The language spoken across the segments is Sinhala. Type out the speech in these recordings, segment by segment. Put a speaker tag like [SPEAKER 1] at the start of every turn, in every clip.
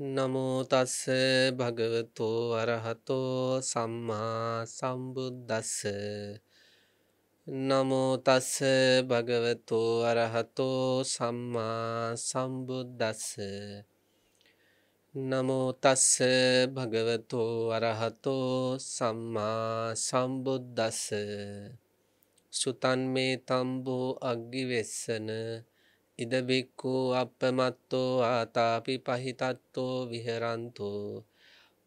[SPEAKER 1] නමෝතස්ස භගවතෝ අරහතෝ සම්මා සම්බුද්දස්ස නමෝතස්ස භගවතෝ අරහතෝ සම්මා සම්බුද්දස්ස නමෝතස්ස භගවතෝ අරහතෝ සම්මා සම්බුද්දස්ස සුතන් මේ තම්බෝ අග්ගි වෙස්සන ඉදබික්කු අපපමත්තෝ ආතාපි පහිතත්තෝ විහරන්තෝ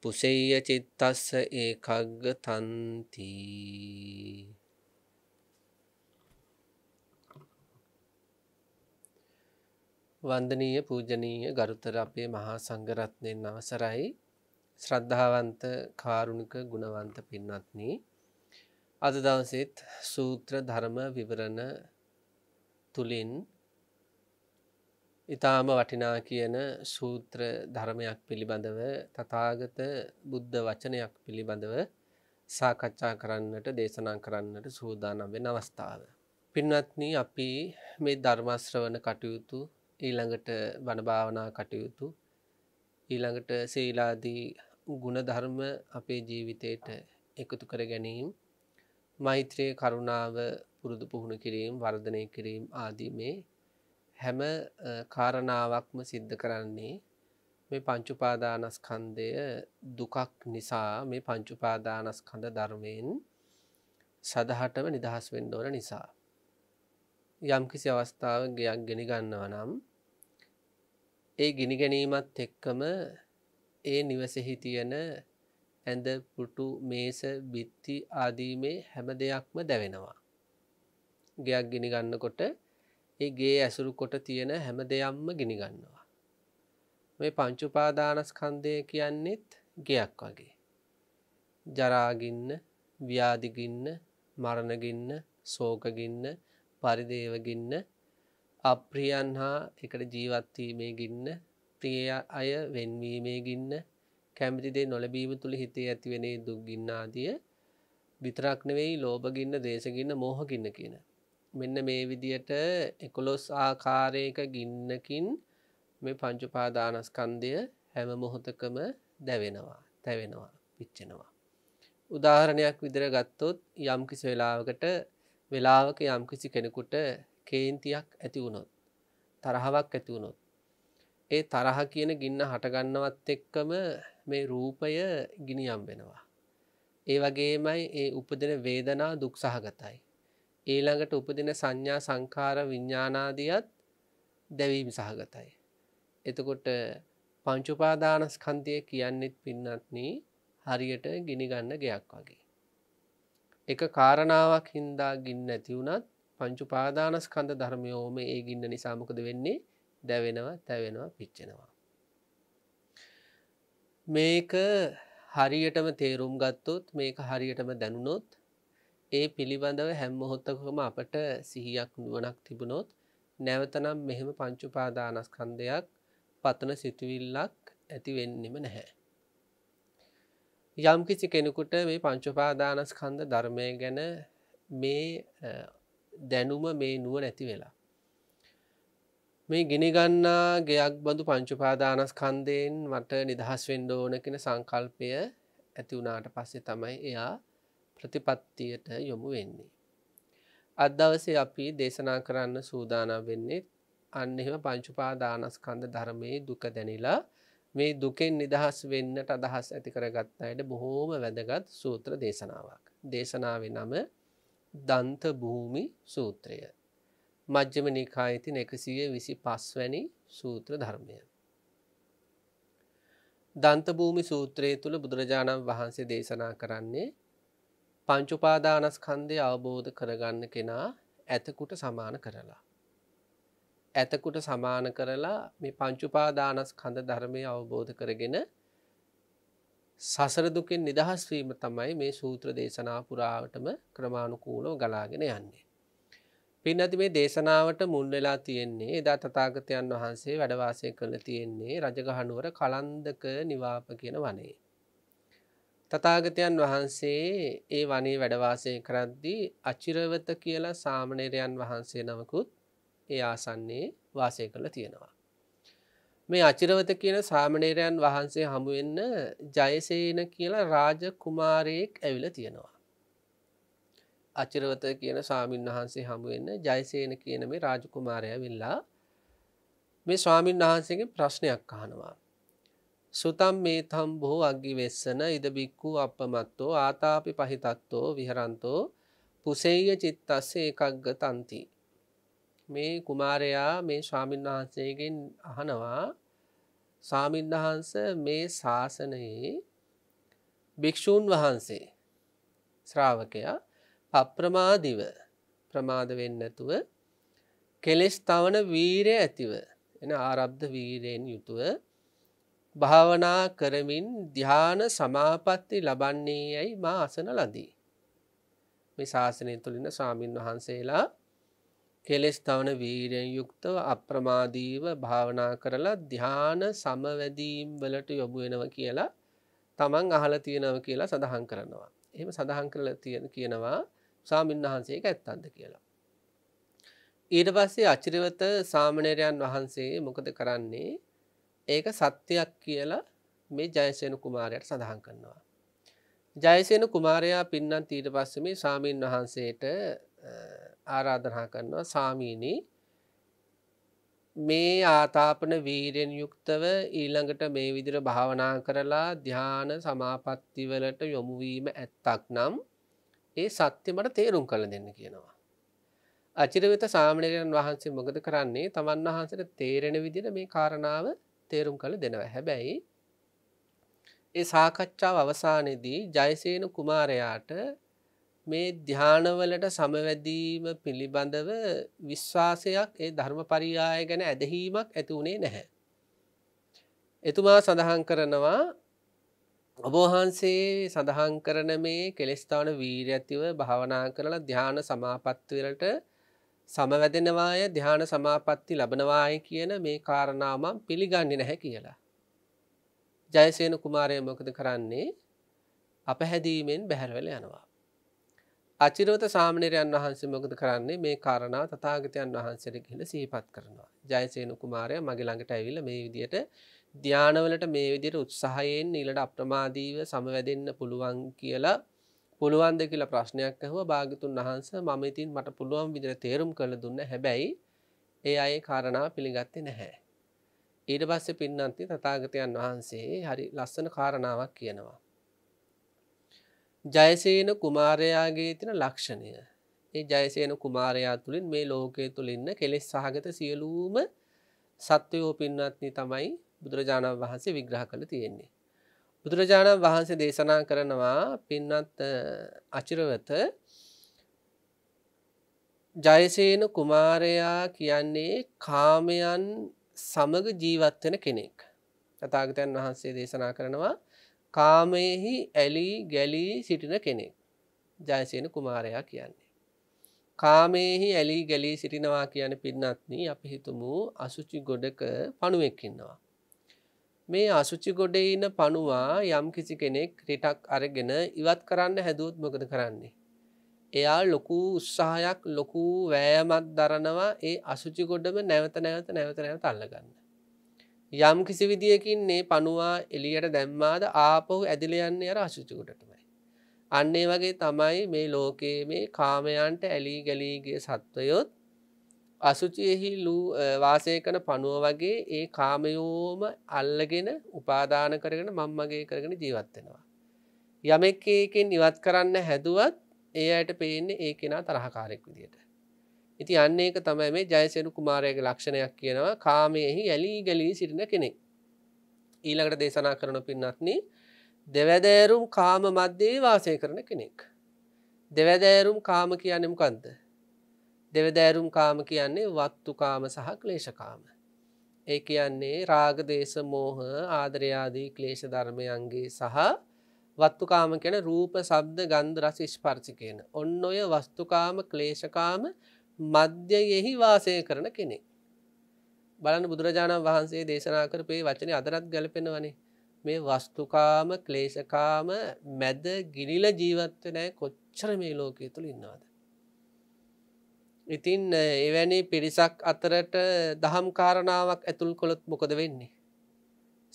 [SPEAKER 1] පුසෙය චිත්තස්ස ඒ කග්ග තන්තිී වන්දනීය පූජනීය ගරුතර අපේ මහා සංඝරත්නයෙන් අවසරයි ශ්‍රද්ධාවන්ත කාරුණික ගුණවන්ත පින්වත්නි අද දවසෙත් සූත්‍ර ධර්ම විවරණ තුලින් ඉතාම වටිනා කියන සූත්‍ර ධර්මයක් පිළිබඳව තතාගත බුද්ධ වචනයක් පිළිබඳව සාකච්ඡා කරන්නට දේශනා කරන්නට සූදානම් වෙන අවස්ථාව. පින්වත්නි අපි මේ ධර්මාශ්‍රවණ කටයුතු ඊළඟට වනභාවනා කටයුතු ඊළඟට සීලාදී ගුණධර්ම අපේ ජීවිතයට එකතු කර ගැනීම මෛත්‍රය කරුණාව පුරුදු පුහුණු කිරීම වර්ධනය කිරීම ආදී මේ හැම කාරණාවක්ම සිද්ධ කරන්නේ මේ පංචුපාදානස්කන්දය දුකක් නිසා මේ පංචුපාදානස්කඳ ධර්මයෙන් සදහටම නිදහස් වෙන්ඩෝන නිසා. යම්කිසි අවස්ථාව ගයක් ගෙන ගන්නව නම් ඒ ගිනි ගැනීමත් එක්කම ඒ නිවසෙහි තියෙන ඇඳ පුටු මේස බිත්ති ආදීමේ හැම දෙයක්ම දැවෙනවා. ගයක් ගිනි ගන්නකොට ඒ ගේ ඇසුරු කොට තියෙන හැම දෙයක්ම ගිනිගන්නවා. මේ පංචුපාදානස්කන්දය කියන්නෙත් ගයක් වගේ. ජරාගින්න ව්‍යාදිගින්න මරණගින්න සෝකගින්න පරිදේවගින්න අප්‍රියන් හා එකට ජීවත්වීමේ ගින්න ප්‍රිය අය වෙන්වීමේ ගින්න කැමිතිදේ නොලබීම තුළ හිතේ ඇතිවෙනේ දුක්ගින්නාදිය විතරක් නෙවෙයි ලෝභගින්න දේශගින්න මෝහගින්න කියන මෙන්න මේ විදියට එකොළොස් ආකාරයක ගින්නකින් මේ පංචුපාදානස්කන්දය හැම මොහොතකම දැවෙනවා තැවෙනවා පිච්චෙනවා. උදාහරණයක් විදිර ගත්තොත් යම් කිසි වෙලාවකට වෙලාවක යම් කිසි කෙනෙකුට කේන්තියක් ඇති වුණොත් තරහවක් ඇති වුණොත් ඒ තරහ කියන ගින්න හටගන්නවත් එක්කම මේ රූපය ගිනියම් වෙනවා. ඒ වගේමයි ඒ උපදන වේදනා දුක්සහගතයි ඊළඟට උපදින සංඥා සංකාර විඤ්ඥානාදියත් දැවීම සහගතයි. එතකොට පංචුපාදානස්කන්තිය කියන්නෙත් පින්නත්නී හරියට ගිනිගන්න ගයක් වගේ. එක කාරණාවක් හින්දා ගින්න ඇතිවුණත් පංචුපාදානස්කන්ද ධර්මයෝම ඒ ගින්න නිසාමකද වෙන්නේ දැවෙනවා තැවෙනවා පිච්චෙනවා. මේක හරියටම තේරුම් ගත්තොත් මේක හරියටම දැනුනොත් ඒ පිළිබඳව හැම් මොහොත්තකම අපට සිහියක් නුවනක් තිබුණොත් නැවතනම් මෙහෙම පංචුපාදානස්කන්දයක් පතන සිතුවිල්ලක් ඇති වෙන්නෙම නැහැ. යම්කිසි කෙනෙකුට මේ පංචුපාදානස්කන්ද ධර්මය ගැන මේ දැනුම මේ නුව නැති වෙලා. මේ ගෙනගන්නා ගයක් බඳු පංචුපාදානස්කන්දයෙන් මට නිදහස් වෙන්ඩ ඕන කෙන සංකල්පය ඇති වුණාට පස්සේ තමයි එයා ප්‍රතිපත්තියට යොමු වෙන්නේ. අදවසේ අපි දේශනා කරන්න සූදානම් වෙන්නේ අන්න එහෙම පංචුපාදානස්කන්ධ ධර්මයේ දුක දැනිලා මේ දුකෙන් නිදහස් වෙන්නට අදහස් ඇති කරගත්ත අයට බොහෝම වැදගත් සූත්‍ර දේශනාවක්. දේශනාවේ නම දන්ත භූමි සූත්‍රය. මජ්්‍යම නිකායිතින් එකසිය විසි පස්වැනි සූත්‍ර ධර්මය. දන්තභූමි සූත්‍රයේ තුළ බුදුරජාණන් වහන්සේ දේශනා කරන්නේ පංචුපාදානස්කන්දය අවබෝධ කරගන්න කෙනා ඇතකුට සමාන කරලා. ඇතකුට සමාන කරලා මේ පංචුපාදානස්කඳ ධර්මය අවබෝධ කරගෙන සසරදුකෙන් නිදහස්වීම තමයි මේ සූත්‍ර දේශනා පුරාවටම ක්‍රමාණුකූලෝ ගලාගෙන යන්නේ. පින්නති මේ දේශනාවට මුල්වෙලා තියෙන්නේ එදා තතාගතයන් වහන්සේ වැඩවාසය කළ තියෙන්නේ රජගහනුවර කලන්දක නිවාප කියන වනේ. තතාගතයන් වහන්සේ ඒ වනේ වැඩවාසය කරද්දී අචිරවත කියලා සාමනේරයන් වහන්සේ නමකුත් ඒ ආසන්නේ වාසය කළ තියෙනවා. මේ අචිරවත කියන සාමනේරයන් වහන්සේ හමුවෙන්න ජයසේන කියලා රාජ කුමාරයෙක් ඇවිල තියෙනවා. අචිරවත කියන ස්වාමීන් වහන්සේ හමුවෙන්න ජයසේන කියන මේ රාජකුමාරය විල්ලා මේ ස්වාමීන් වහන්සේගේ ප්‍රශ්නයක් අහනවා. සුතම් මේ තම්බෝ අග්ගි වෙස්සන ඉද බික්කු අපමත්තෝ ආතාපි පහිතත්තෝ විහරන්තෝ පුසෙය චිත්තස්ස එකක්ග තන්ති. මේ කුමාරයා මේ ස්වාමීන් වහන්සේගෙන් අහනවා ස්වාමීන් වහන්ස මේ ශාසනයේ භික්‍ෂූන් වහන්සේ ශ්‍රාවකයා අප්‍රමාදිව ප්‍රමාද වෙන්නතුව කෙලෙස් තවන වීරය ඇතිව එන ආරබ්ධ වීරයෙන් යුතුව භාවනා කරමින් ධ්‍යාන සමාපත්ති ලබන්නේ යැයි මා අසන ලදී. මේ ශාසනය තුළින ස්වාමීන් වහන්සේලා කෙලෙස් තවන වීරෙන් යුක්තව අප්‍රමාදීව භාවනා කරලා ධ්‍යාන සමවැදීම් වලට යොබු වෙනව කියලා තමන් අහල තියෙනව කියලා සඳහන් කරනවා. එහෙම සඳහන් කරලා තියෙන කියනවා ස්වාමීන් වහන්සේක ඇත්තන්ද කියලා. ඊට පස්සේ අචිරවත සාමණේරයන් වහන්සේ මොකද කරන්නේ ඒක සත්‍යයක් කියලා මේ ජයසයනු කුමාරයට සඳහන් කරනවා. ජයසයනු කුමාරයා පින්නන් තීට පස්සම සාමීන් වහන්සේට ආරාධනා කරනවා සාමීනී මේ ආතාපන වීරෙන් යුක්තව ඊළඟට මේ විදිර භාවනා කරලා ධ්‍යාන සමාපත්තිවලට යොමුවීම ඇත්තක් නම් ඒ සත්‍යමට තේරුම් කළ දෙන්න කියනවා. අචිරවිත සාමණයරයන් වහන්සේ මොකද කරන්නේ තමන් වහන්සට තේරෙන විදිර මේ කාරණාව තේරුම් කළ දෙනවා හැබැයි ඒ සාකච්ඡාව අවසානයේදී ජයසේන කුමාරයාට මේ ධ්‍යානවලට සමවැදීම පිළිබඳව විශ්වාසයක් ඒ ධර්මපරියාය ගැන ඇදහීමක් ඇති වුණේ නැහැ. එතුමා සඳහන් කරනවා ඔබෝහන්සේ සඳහන් කරන මේ කෙලෙස්ථාන වීරඇතිව භාවනා කරලා ධ්‍යාන සමාපත්වලට සමවැදෙනවාය ධ්‍යාන සමාපatti ලබනවාය කියන මේ කාරණාමම් පිළිගන්නේ නැහැ කියලා. ජයසේන කුමාරය මොකද කරන්නේ අපහැදීමෙන් බැහැරවල යනවා. අචිරවත සාමණේරයන් වහන්සේ මොකද කරන්නේ මේ කාරණා තථාගතයන් වහන්සේට ගිහින් සිහිපත් කරනවා. ජයසේන කුමාරය මගේ ළඟට ඇවිල්ලා මේ විදියට ධානවලට මේ විදියට උත්සාහයෙන් ඊළඟ අප්‍රමාදීව සමවැදෙන්න පුළුවන් කියලා පුළුවන්ද කියලා ප්‍රශ්නයක් ඇහුව භාගතුන් වහන්ස මම ඉතින් මට පුළුවන් විදිර තේරුම් කළ දුන්න හැබැයි ඒ අය කාරණා පිළිගත්තේ නැහැ. ඊට පස්සේ පින්නන්ති තථාගතයන් වහන්සේ හරි ලස්සන කාරණාවක් කියනවා. ජයසේන කුමාරයාගේ තින ලක්ෂණය ඒ ජයසේන කුමාරයා තුළින් මේ ලෝකය තුළින්න කෙලෙස් සහගත සියලූම සත්වයෝ පින්නත්නි තමයි බුදුරජාණන් වහන්සේ විග්‍රහ කළ තියෙන්නේ. බුදුරජාණන් වහන්සේ දේශනා කරනවා පින්නත් අචිරවත ජයසේන කුමාරයා කියන්නේ කාමයන් සමග ජීවත්වෙන කෙනෙක් තතාගතයන් වහන්සේ දේශනා කරනවා කාමයෙහි ඇලී ගැලී සිටින කෙනෙක් ජයසේන කුමාරයා කියන්නේ කාමයෙහි ඇලි ගැලී සිටිනවා කියන පින්නත්න අපි හිතුමු අසුචි ගොඩක පණුවෙක්කින්නවා මේ අසුචි ගොඩේ ඉන පණුවා යම් කිසි කෙනෙක් රිටක් අරගෙන ඉවත් කරන්න හැදුවොත් මොකද කරන්නේ. එයා ලොකු උත්සාහයක් ලොකු වෑයමත් දරනවා ඒ අසුචි ගොඩම නැවත නැවත නැවත නැවත අල්ලගන්න. යම් කිසි විදියකින් මේ පණුවා එලියට දැම්මාද ආපහු ඇදිලයන්නේ අර අසුචිකොටටමයි. අන්නේ වගේ තමයි මේ ලෝකයේ මේ කාමයන්ට ඇලී ගැලීගේ සත්වයොත් අසුචියෙහිලු වාසය කන පනුව වගේ ඒ කාමයෝම අල්ලගෙන උපාදාන කරගෙන මංමගේ කරගෙන ජීවත්වෙනවා. යමෙක් ඒකෙන් නිවත් කරන්න හැදුවත් ඒ අයට පේන්නේ ඒ කෙනා තරහකාරෙක් විදියට. ඉති අන්න ඒක තමයි මේ ජයසෙනු කුමාරයක ලක්ෂණයක් කියනවා කාමයෙහි ඇලී ගැලී සිටින කෙනෙක්. ඊළඟට දේශනා කරන පින්නත්න දෙවැදෑරුම් කාම මධ්‍යයේ වාසය කරන කෙනෙක්. දෙවැදෑරුම් කාම කියන්නමකන්ද දෙවදෑරුම් කාම කියන්නේ වත්තුකාම සහ ක්ලේශකාම. ඒ කියන්නේ රාගදේශ මෝහ ආදරයාදී ක්ලේෂ ධර්මයන්ගේ සහ වත්තුකාම කෙන රූප සබ්ද ගන්ධ රස ස්පර්චි කියන. ඔන්න ඔය වස්තුකාම ක්ලේශකාම මධ්‍යයෙහි වාසය කරන කෙනෙ. බලන්න බුදුරජාණන් වහන්සේ දේශනා කරපේ වචන අදරත් ගැලපෙනවනේ. මේ වස්තුකාම ක්ලේශකාම මැද ගිනිල ජීවත්වනෑ කොච්චර මේ ලෝකය තුළ ඉන්නවාද. ඉතින් එවැනි පිරිසක් අතරට දහම් කාරණාවක් ඇතුල් කොළොත් මොකද වෙන්නේ.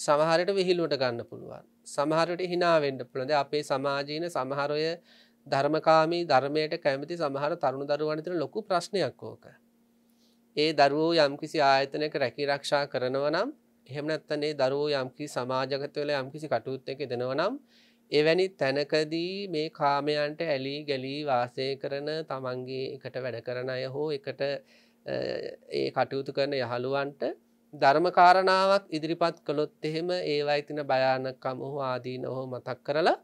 [SPEAKER 1] සමහරයට විහිල්ලුවට ගන්න පුළුවන්. සමහරට හිනාවෙන්ඩ පුළද අපේ සමාජීන සමහරය ධර්මකාමී ධර්මයට කැමති සමහර තරුණ දරුවනතර ලොකු ප්‍රශ්නයක් ඕෝක. ඒ දරුවෝ යම්කිසි ආයතනක රැකිරක්ෂා කරනවනම් එහෙමනත්තනේ දරුවෝ යම්කි සමාජගතවල යම්කිසි කටුත් එක දෙනවනම් එවැනි තැනකදී මේ කාමයන්ට ඇලී ගැලී වාසය කරන තමන්ගේ එකට වැඩ කරන අය හෝ එකට ඒ කටයුතු කරන යහළුවන්ට ධර්මකාරණාවක් ඉදිරිපත් කළොත් එහෙම ඒවා ඉතින භයානකම හෝ ආදී නොහෝ මතක් කරලා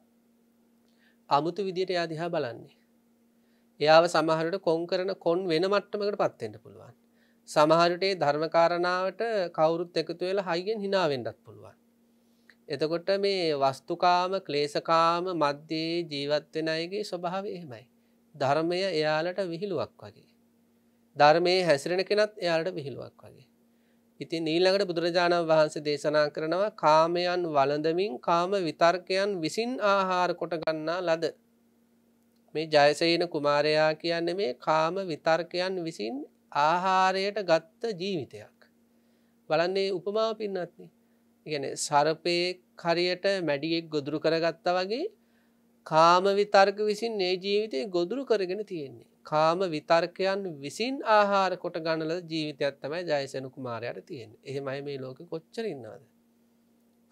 [SPEAKER 1] අමුතු විදියට යාදිහා බලන්නේ. එයාව සමහරට කොන් කරන කොන් වෙන මට්ටමකට පත්තෙන්ට පුළුවන්. සමහරටේ ධර්මකාරණාවට කවුරුත් එකතු වෙලා හයිගෙන් හිනාවෙන්ඩත් පුළුවන්. එතකොට මේ වස්තුකාම ක්ලේසකාම මධ්‍යයේ ජීවත්වෙන අයගේ ස්වභාව එහෙමයි. ධර්මය එයාලට විහිළුවක් වගේ. ධර්මයේ හැසිරෙන කෙනත් එයාලට විහිළුවක් වගේ. ඉතින් ඊළඟට බුදුරජාණන් වහන්සේ දේශනා කරනවා කාමයන් වළඳමින් කාම විතර්කයන් විසින් ආහාර කොට ගන්නා ලද. මේ ජයසේන කුමාරයා කියන්නේ මේ කාම විතර්කයන් විසින් ආහාරයට ගත්ත ජීවිතයක්. බලන්නේ උපමාව පින්නත්නේ. ගැන සරපය කරයට මැඩියෙක් ගොදුරු කරගත්ත වගේ කාම විතර්ක විසින් ඒ ජීවිතය ගොදුරු කරගෙන තියෙන්නේ. කාම විතර්කයන් විසින් ආහාර කොට ගණල ජීවිතයක් තමයි ජයසනු කුමාරයට තියෙන් එහෙමයි මේ ලෝක කොච්චර ඉන්නවාද.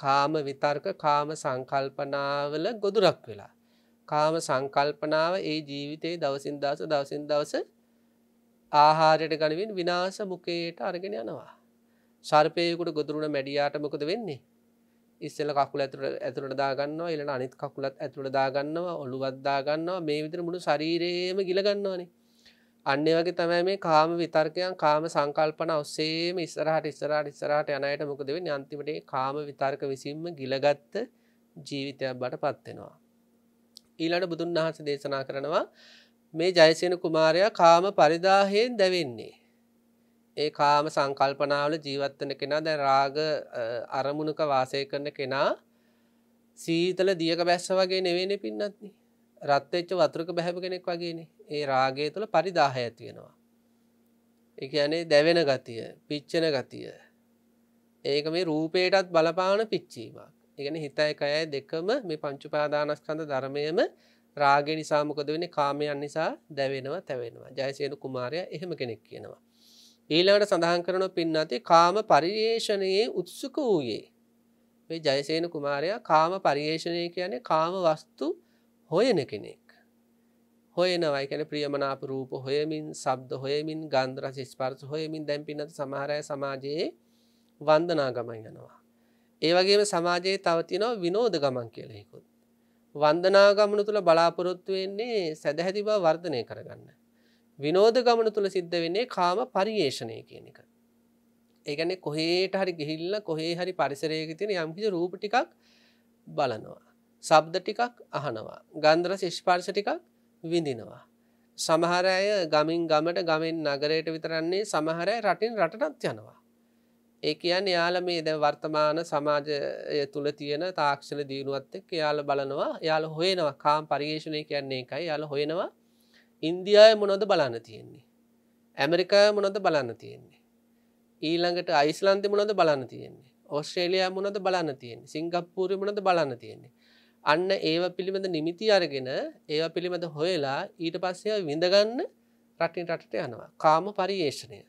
[SPEAKER 1] කාම විතර්ක කාම සංකල්පනාවල ගොදුරක් වෙලා. කාම සංකල්පනාව ඒ ජීවිතයේ දවසින් දස දවසින් දවස ආහාරයට ගනිවින් විනාස මුකයට අරගෙන යනවා. සර්පයකුට ගොදුරුණ මැඩියාට මොකද වෙන්නේ ඉස්සල කකුල ඇතුර ඇතුරට දාගන්නවා එලන අනිත් කකුලත් ඇතුළට දාගන්නවා ඔළුවත්දාගන්නවා මේ විතර මුළු ශරීරයේම ගිලගන්නවානේ අන්න වගේ තමයි මේ කාම විතර්කයන් කාම සංකල්පන ඔස්සේම ඉස්සරහට ඉස්සරහට ඉස්සරහට යනයට මොකද වෙන්නේ අන්තිමටේ කාම විතර්ක විසින්ම ගිලගත්ත ජීවිතයක් බට පත්වෙනවා ඊළට බුදුන් වහන්ස දේශනා කරනවා මේ ජයසයන කුමාරයා කාම පරිදාහයෙන් දැවෙන්නේ ඒ කාම සංකල්පනාවල ජීවත්වන කෙනා දැ රාග අරමුණක වාසය කරන කෙනා සීතල දියක බැස්ස වගේ නෙවෙන පින්නත්න රත්තච්ච වතුරක බැහැප කෙනෙක් වගේනේ ඒ රාගේ තුළ පරිදාහ ඇතියෙනවා එක අනේ දැවෙන ගතිය පිච්චන ගතිය ඒක මේ රූපයටත් බලපාන පිච්චීමක් එකන හිතයිකයයි දෙකම මේ පංචුපාදානස්කඳ ධර්මයම රාග නිසාමකද වෙන කාමයන් නිසා දැවෙනවා තැවෙනවා ජයසේන කුමාරය එහෙම කෙනෙක් කියනවා ඊළඟට සඳහන් කරන පින්නති කාම පරියේෂණයේ උත්සුක වූයේ. මේ ජයසේන කුමාරයා කාම පරියේෂණය කියන්නේ කාම වස්තු හොයන කෙනෙක්. හොයනවා කියන්නේ ප්‍රියමනාප රූප හොයමින්, ශබ්ද හොයමින්, ගන්ධ රස ස්පර්ශ හොයමින් දැන් පින්නත සමහර අය සමාජයේ වන්දනා ගමන් යනවා. ඒ වගේම සමාජයේ තව තියෙනවා විනෝද ගමන් කියලා එකකුත්. වන්දනා ගමන තුල බලාපොරොත්තු වෙන්නේ සදැහැති බව වර්ධනය කරගන්න. විනෝධ ගමන තුළ සිද්ධ වෙන්නේ කාම පරියේෂණය කියන එක. ඒගැන කොහේට හරි ගිහිල්ල කොහේ හරි පරිසරයක තියෙන යම්කිසි රූප ටිකක් බලනවා. සබ්ද ටිකක් අහනවා. ගන්දර ශිෂ්පාර්ෂ ටිකක් විඳිනවා. සමහර අය ගමින් ගමට ගමෙන් නගරයට විතරන්නේ සමහරය රටින් රටටත් යනවා. ඒ කියන්න යාල මේ දැ වර්තමාන සමාජය තුළ තියෙන තාක්ෂණ දියුණුවත් එක් යාල බලනවා යාල හොයනවා කාම් පරියේෂණය කියන්නේ එකයි යාල හොයනවා ඉන්දියාය මොනොද බලන්න තියෙන්නේ. ඇමරිකාය මොනොද බලන්න තියෙන්නේ. ඊළඟට අයිස්ලන්ති මොනොද බලන්න තියෙන්නේ. ඔස්ට්‍රේලයා මොනද බලන්න තියෙන්නේ සිංගප්පූරය මොනද බලන්න තියෙන්නේ. අන්න ඒව පිළිබඳ නිමිති අරගෙන ඒව පිළිබඳ හොයලා ඊට පස්සය විඳගන්න රටින් රටට යනවා. කාම පරියේෂණය.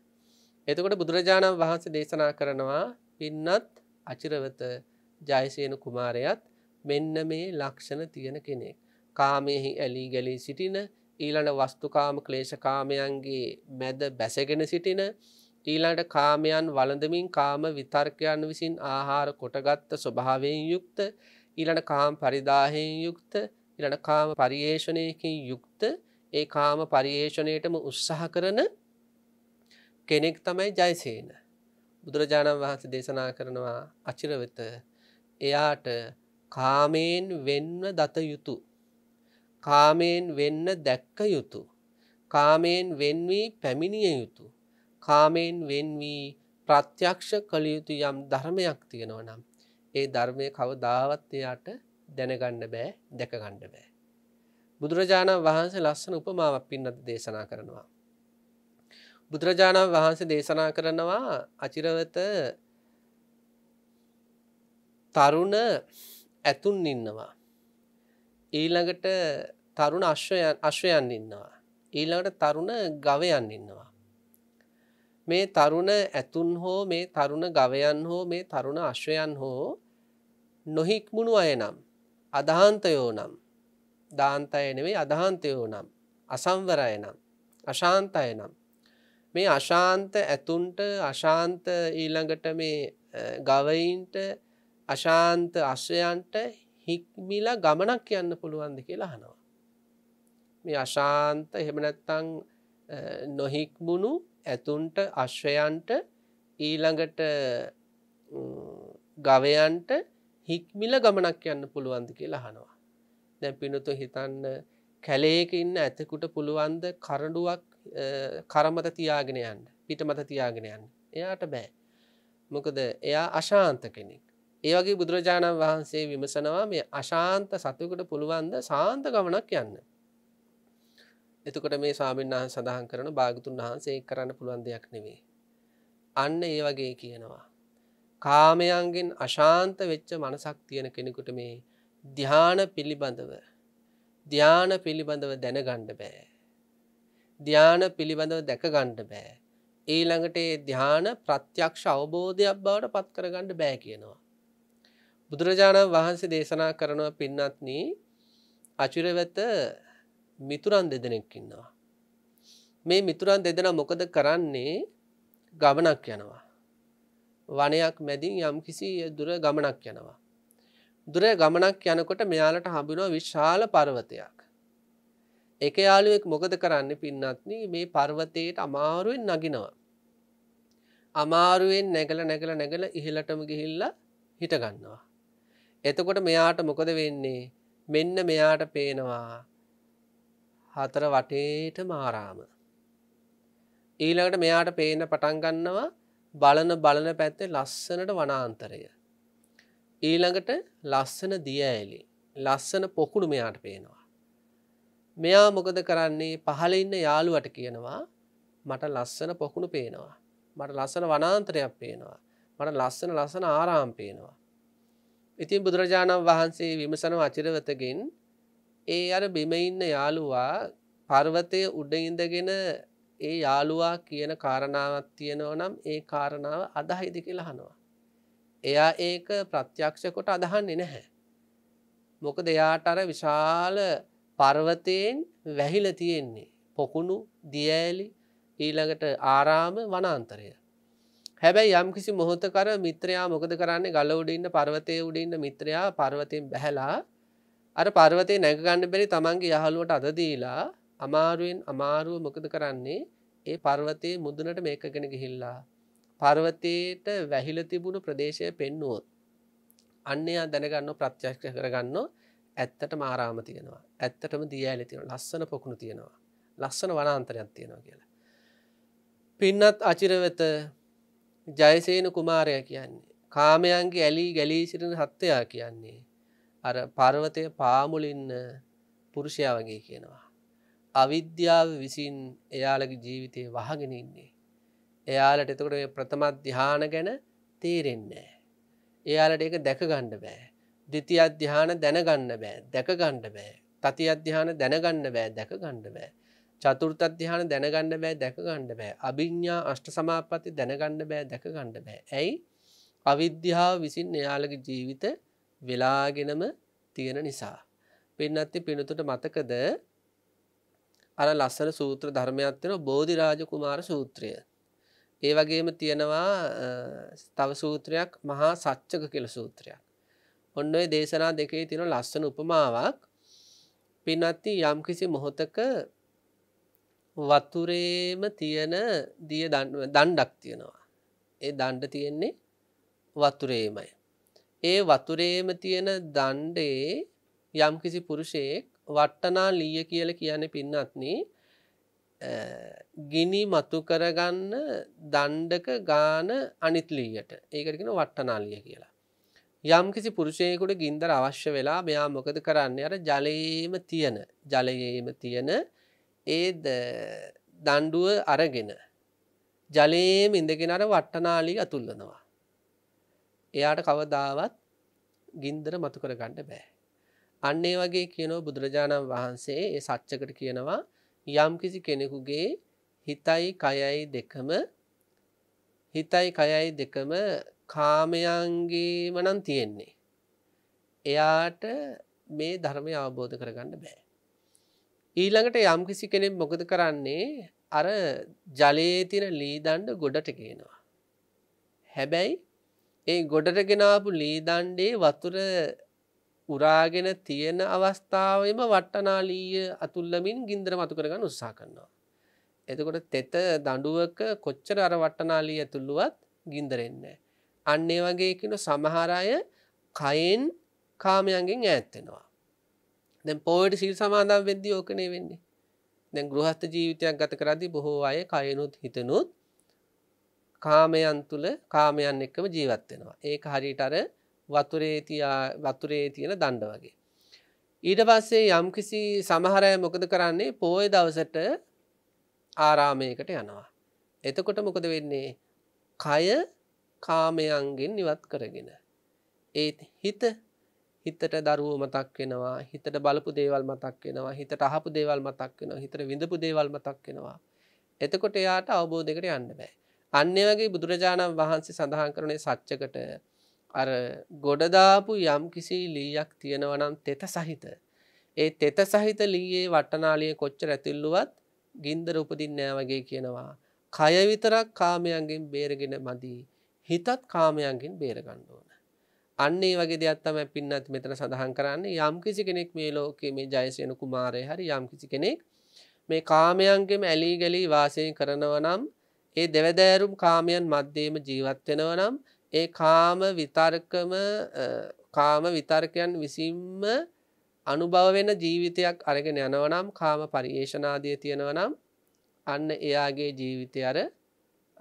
[SPEAKER 1] එතකොට බුදුරජාණන් වහන්සේ දේශනා කරනවා පින්නත් අචිරවත ජයසයන කුමාරයත් මෙන්න මේ ලක්ෂණ තියෙන කෙනෙක්. කාමයෙහි ඇලී ගැලී සිටින ඊළඟ වස්තුකාම ක්ලේශකාමයන්ගේ මැද බැසගෙන සිටින ඊළඟට කාමයන් වළඳමින් කාම විතර්කයන් විසින් ආහාර කොටගත්ත ස්වභාවයෙන් යුක්ත ඊළඟ කාම් පරිදාහයෙන් යුක්ත ඊළඟ කාම පරියේෂණයකින් යුක්ත ඒ කාම පරියේෂණයටම උත්සාහ කරන කෙනෙක් තමයි ජයසේන. බුදුරජාණන් වහන්සේ දේශනා කරනවා අචිරවෙත එයාට කාමයෙන් වෙන්ව දත යුතු කාමයෙන් වෙන්න දැක්ක යුතු. කාමයෙන් වෙන්වී පැමිණිය යුතු. කාමයෙන් වෙන්වී ප්‍රත්‍යක්ෂ කළ යුතු යම් ධර්මයක් තියෙනව නම්. ඒ ධර්මය කවදාවත්්‍යයාට දැනගණ්ඩ බෑ දැකගණ්ඩ බෑ. බුදුරජාණන් වහන්සේ ලස්සන උපමාවක් පින්නද දේශනා කරනවා. බුදුරජාණන් වහන්සේ දේශනා කරනවා අචිරවත තරුණ ඇතුන් ඉන්නවා. ඊළඟට තරුණ අශ්වයන් අශ්වයන් ඉන්නවා. ඊළඟට තරුණ ගවයන් ඉන්නවා. මේ තරුණ ඇතුන් හෝ මේ තරුණ ගවයන් හෝ මේ තරුණ අශ්වයන් හෝ නොහික්මුණු අය නම් අදහන්තයෝ නම් දාන්තය නෙවෙයි අදහන්තයෝ නම් අසංවරය නම් අශාන්තය නම් මේ අශාන්ත ඇතුන්ට අශාන්ත ඊළඟට මේ ගවයින්ට අශාන්ත අශ්වයන්ට හික්මිලා ගමනක් යන්න පුළුවන්ද කියලා හනවා මේ අශාන්ත එහෙම නැත්තං නොහික්මුණු ඇතුන්ට අශ්වයන්ට ඊළඟට ගවයන්ට හික්මිල ගමනක් යන්න පුළුවන්ද කියලා හනවා. දැ පිනොතු හිතන්න කැලේක ඉන්න ඇතකුට පුළුවන්ද කරඩුවක් කරමත තියාගෙන යන්න පිට මත තියාගෙන යන්න එයාට බෑ. මොකද එයා අශාන්ත කෙනෙක්. ඒවගේ බුදුරජාණන් වහන්සේ විමසනවා මේ අශාන්ත සතුකට පුළුවන්ද සාන්ත ගමනක් යන්න. එතකොට මේ ස්වාමීන් වහන්සේ සඳහන් කරන භාගතුන් වහන්සේ කරන්න පුළුවන් දෙයක් නෙවෙයි. අන්න ඒ වගේ කියනවා. කාමයන්ගෙන් අශාන්ත වෙච්ච මනසක් තියෙන කෙනෙකුට මේ ධ්‍යාන පිළිබඳව ධ්‍යාන පිළිබඳව දැනගණ්ඩ බෑ. ධ්‍යාන පිළිබඳව දැකගණ්ඩ බෑ. ඊළඟට ධ්‍යාන ප්‍රත්‍යක්ෂ අවබෝධයක් බවට පත් කරගණ්ඩ බෑ කියනවා. බුදුරජාණන් වහන්සේ දේශනා කරනව පින්නත්න අචුරවත මිතුරන් දෙදෙනෙක් ඉන්නවා. මේ මිතුරන් දෙදෙන මොකද කරන්නේ ගමනක් යනවා. වනයක් මැදින් යම් කිසි දුර ගමනක් යනවා. දුර ගමනක් යනකොට මෙයාලට හබිනෝ විශාල පර්වතයක්. එක යාළුවෙක් මොකද කරන්න පින්නත්න මේ පර්වතයට අමාරුවෙන් නගිනවා. අමාරුවෙන් නැගල නැගල නැගල ඉහලටම ගිහිල්ල හිටගන්නවා. එතකොට මෙයාට මොකද වෙන්නේ මෙන්න මෙයාට පේනවා හතර වටේට මාරාම. ඊළඟට මෙයාට පේන පටන් ගන්නවා බලන බලන පැත්තේ ලස්සනට වනාන්තරය. ඊළඟට ලස්සන දිය ඇලි. ලස්සන පොකුණු මෙයාට පේනවා. මෙයා මොකද කරන්නේ පහළ ඉන්න යාළුවට කියනවා මට ලස්සන පොකුණු පේනවා. මට ලස්සන වනාන්තරයක් පේනවා. මට ලස්සන ලස්සන ආරාම් පේනවා. ඉතින් බුදුරජාණන් වහන්සේ විමසන අචිරවතගෙන් ඒ අර බිම ඉන්න යාළුවා පර්වතය උඩ ඉඳගෙන ඒ යාළුවා කියන කාරණාවක් තියෙනව නම් ඒ කාරණාව අදහයිද කියලා අහනවා. එයා ඒක ප්‍රත්‍යක්ෂ කොට අදහන්නේ නැහැ. මොකද එයාට අර විශාල පර්වතයෙන් වැහිලා තියෙන්නේ. පොකුණු, දියෑලි, ඊළඟට ආරාම, වනාන්තරය. හැබැයි යම් කිසි මොහොතකර මිත්‍රයා මොකද කරන්නේ ගල උඩ ඉන්න පර්වතයේ උඩ ඉන්න මිත්‍රයා පර්වතයෙන් බැහැලා අර පර්වතය නැගගන්න බැරි තමන්ගේ යහළුවට අදදීලා අමාරුවෙන් අමාරුව මොකද කරන්නේ ඒ පර්වතයේ මුදුනට මේකගෙන ගිහිල්ලා. පර්වතයට වැහිල තිබුණු ප්‍රදේශය පෙන්නුවොත්. අන්නේ දැනගන්න ප්‍රත්‍යක්ෂ කරගන්න ඇත්තට මාරාම තියෙනවා. ඇත්තටම දිය ඇලි තියෙන ලස්සන පොකුණු තියෙනවා. ලස්සන වනාන්තරයක් තියෙනවා කියලා. පින්නත් අචිරවෙත ජයසේන කුමාරය කියන්නේ. කාමයන්ගේ ඇලී ගැලී සිටින සත්වයා කියන්නේ. අර පර්වතය පාමුලින්න පුරුෂයා වගේ කියනවා. අවිද්‍යාව විසින් එයාලගේ ජීවිතය වහගෙන ඉන්නේ. එයාලට එතකොට ප්‍රථමත් දිහාන ගැන තේරෙන්නේ. එයාලට එක දැකගණ්ඩ බෑ. දෙති අධ්‍යාන දැනගන්න බෑ දැකගණ්ඩ බෑ. තති අධ්‍යාන දැනගන්න බෑ දැකගණ්ඩ බෑ. චතුර්ත අධ්‍යාන දැනගන්න බෑ දැකගණ්ඩ බෑ. අභිඤ්ඥා අෂ්ට සමාපති දැනගණ්ඩ බෑ දැකගණ්ඩ බෑ. ඇයි අවිද්‍යාව විසින් එයාලගේ ජීවිත වෙලාගෙනම තියෙන නිසා. පින්නත්ති පිනතුට මතකද අර ලස්සන සූත්‍ර ධර්මයක් තියෙන බෝධිරාජ කුමාර සූත්‍රය. ඒ වගේම තියෙනවා තව සූත්‍රයක් මහා සච්චක කියලා සූත්‍රයක්. ඔන්න ඔය දේශනා දෙකේ තියෙන ලස්සන උපමාවක් පින්නත්ති යම්කිසි මොහොතක වතුරේම තියෙන දිය දණ්ඩක් තියෙනවා. ඒ දණ්ඩ තියෙන්නේ වතුරේමයි. ඒ වතුරේම තියෙන දණ්ඩේ යම්කිසි පුරුෂයෙක් වට්ටනා ලීය කියල කියන පින්නත්න ගිනි මතු කරගන්න දණ්ඩක ගාන අනිත්ලීයට ඒකටගෙන වට්ටනාලිය කියලා. යම් කිසි පුරුෂයකුට ගින්දර අවශ්‍ය වෙලා මෙයා මොකද කරන්න අර ජලයේම තියෙන ජලයේම තියෙන ඒ දණ්ඩුව අරගෙන ජලයේම ඉඳගෙන අර වට්ටනාලී අතුල්ලනවා. එයාට කවදාවත් ගින්දර මතු කරගන්න බෑ. අන්නේ වගේ කියනෝ බුදුරජාණන් වහන්සේ ඒ සච්චකට කියනවා යම් කිසි කෙනෙකුගේ හිතයි කයයි දෙකම හිතයි කයයි දෙකම කාමයන්ගේම නම් තියෙන්නේ. එයාට මේ ධර්මය අවබෝධ කරගන්න බෑ. ඊළඟට යම් කිසි කෙනෙක් මොකද කරන්නේ අර ජලයේ තියෙන ලී දණ්ඩ ගොඩට ගේනවා. හැබැයි ඒ ගොඩට ගෙනාපු ලී දණ්ඩේ වතුර උරාගෙන තියෙන අවස්ථාවම වට්ටනාලීය අතුල්ලමින් ගින්දර මතු කරගන්න උත්සා කරනවා. එතකොට තෙත දඩුවක කොච්චර අර වට්ටනාලී ඇතුල්ලුවත් ගින්දරෙන්න. අන්නේ වගේකින සමහරය කයින් කාමයන්ගෙන් ඇත්තෙනවා. දැ පෝයට සිල් සමාදම් වෙද්දී ඕකනේ වෙන්නේ. දැන් ගෘහස්ත ජීවිතයක් ගත කරදි බොහෝ අය කයනුත් හිතනුත් කාමයන් තුළ කාමයන් එක්කම ජීවත් වෙනවා. ඒක හරියට අර වතුරේ වතුරේ තියෙන දණ්ඩ වගේ. ඊට පස්සේ යම්කිසි සමහර අය මොකද කරන්නේ පොය දවසට ආරාමයකට යනවා. එතකොට මොකද වෙන්නේ? කය කාමයන්ගෙන් ඉවත් කරගෙන. ඒත් හිත හිතට දරුවෝ මතක් වෙනවා හිතට බලපු දේවල් මතක් වෙනවා හිතට අහපු දේවල් මතක් වෙනවා හිතට විඳපු දේවල් මතක් වෙනවා එතකොට එයාට අවබෝධයකට යන්න බෑ අන්න වගේ බුදුරජාණන් වහන්සේ සඳහන් කරනේ සච්චකට අර ගොඩදාපු යම් කිසි ලීයක් තියෙනවනම් තෙත සහිත. ඒ තෙත සහිත ලීයේ වටනාලිය කොච්චර ඇතිල්ලුවත් ගින්දර උපදින්නෑ වගේ කියනවා. කය විතරක් කාමයන්ගෙන් බේරගෙන මදී. හිතත් කාමයන්ගෙන් බේරගන්න ඕන. අන්නේ වගේ දෙයක් තමයි පින්නත් මෙතන සඳහන් කරන්නේ යම් කිසි කෙනෙක් මේ ලෝකයේ මේ ජයසේන කුමාරය හරි යම් කිසි කෙනෙක් මේ කාමයන්ගෙම ඇලී ගලී වාසය කරනවා නම් ඒ දෙවදෑරුම් කාමයන් මධ්‍යේම ජීවත් වෙනව නම් ඒ කාම විතර්කම කාම විතර්කයන් විසින්ම අනුභව වෙන ජීවිතයක් අරගෙන යනවනම් කාම පරියේෂනාදිය තියෙනවනම් අන්න එයාගේ ජීවිතය අර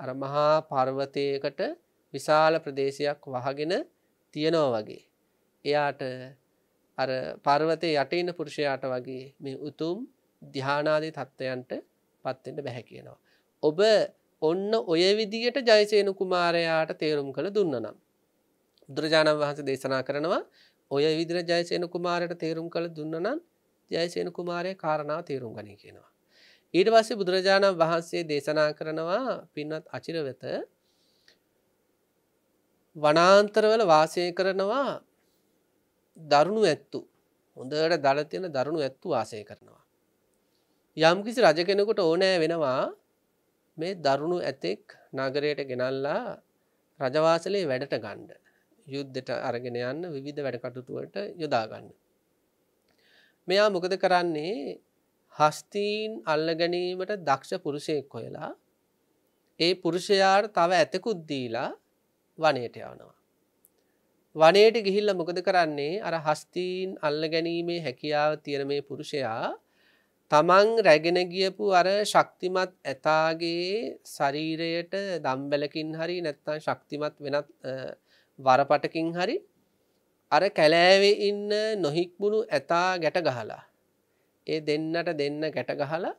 [SPEAKER 1] අර මහා පර්වතයකට විශාල ප්‍රදේශයක් වහගෙන තියෙනෝ වගේ. එයාට අර පර්වතය යටඉන්න පුරුෂයාට වගේ මේ උතුම් දිහානාදී තත්ත්වයන්ට පත්වෙන්ට බැහැ කියනවා. ඔබ ඔන්න ඔය විදියට ජයසේනු කුමාරයාට තේරුම් කළ දුන්නනම්. බුදුරජාණන් වහන්සේ දේශනා කරනවා ඔය විදිර ජයසේනු කුමාරයට තේරුම් කළ දුන්නනම් ජයසේනු කුමාරය කාරණාව තේරුම් ගනී කියෙනවා. ඊට පස්සේ බුදුරජාණන් වහන්සේ දේශනා කරනවා පින්නත් අචිරවෙත වනාන්තරවල වාසය කරනවා දරුණු ඇත්තු හොඳට දළතියෙන දරුණු ඇත්තු වාසය කරනවා. යම්කිසි රජ කෙනෙකුට ඕනෑ වෙනවා මේ දරුණු ඇතෙක් නගරයට ගෙනල්ලා රජවාසලේ වැඩට ගණ්ඩ යුද්ධට අරගෙන යන්න විවිධ වැඩකටුතුවට යොදාගන්න. මෙයා මොකද කරන්නේ හස්තීන් අල්ල ගැනීමට දක්ෂ පුරුෂයෙක් හොයලා ඒ පුරුෂයාට තව ඇතකුද්දීලා වනයට යවනවා. වනයට ගිහිල්ල මොකද කරන්නේ අර හස්තීන් අල්ල ගැනීමේ හැකියාව තියෙන මේ පුරුෂයා තමන් රැගෙන ගියපු අර ශක්තිමත් ඇතාගේ ශරීරයට දම්බැලකින් හරි නැත්තන් ශක්තිමත් වෙනත් වරපටකින් හරි අර කැලෑවේ ඉන්න නොහික්මුණු ඇතා ගැට ගහලා ඒ දෙන්නට දෙන්න ගැට ගහලා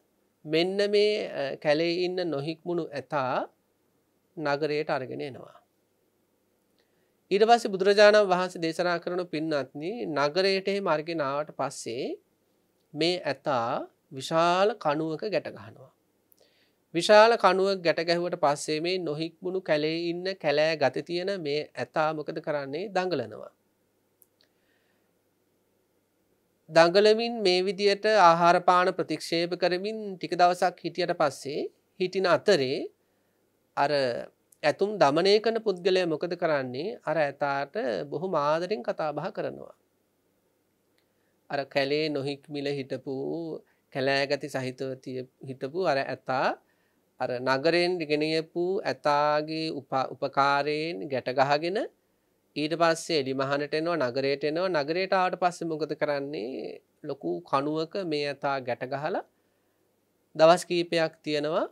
[SPEAKER 1] මෙන්න මේ කැලේ ඉන්න නොහික්මුණු ඇතා නගරයට අරගෙනනවා ඊට පස්සේ බුදුරජාණන් වහන්සේ දේශනා කරන පින්නත්න නගරයට මර්ගෙනාවට පස්සේ මේ ඇතා විශාල කණුවක ගැට ගහනවා. විශාල කණුව ගැටගැහුවට පස්සේ මේ නොහික්මුණු කැලේ ඉන්න කැලෑ ගත තියෙන මේ ඇතා මොකද කරන්නේ දඟලනවා. දඟලමින් මේ විදියට ආහාරපාන ප්‍රතික්ෂේප කරමින් ටික දවසක් හිටියට පස්සේ හිටින අතරේ අර ඇතුම් දමනය කන පුද්ගලය මොකද කරන්නේ අර ඇතාට බොහෝ මාදරින් කතාබහ කරනවා. අර කැලේ නොහික්මිල හිටපු කැලෑගති සහිතව හිටපු අර ඇතා අර නගරෙන් ගෙනයපු ඇතාගේ උපකාරයෙන් ගැටගහගෙන ඊට පස්සේ එලිමහනට එනවා නගරයට එනවා නගරයට ආට පස්සේ මොකද කරන්නේ ලොකු කණුවක මේ ඇතා ගැටගහලා දවස් කීපයක් තියෙනවා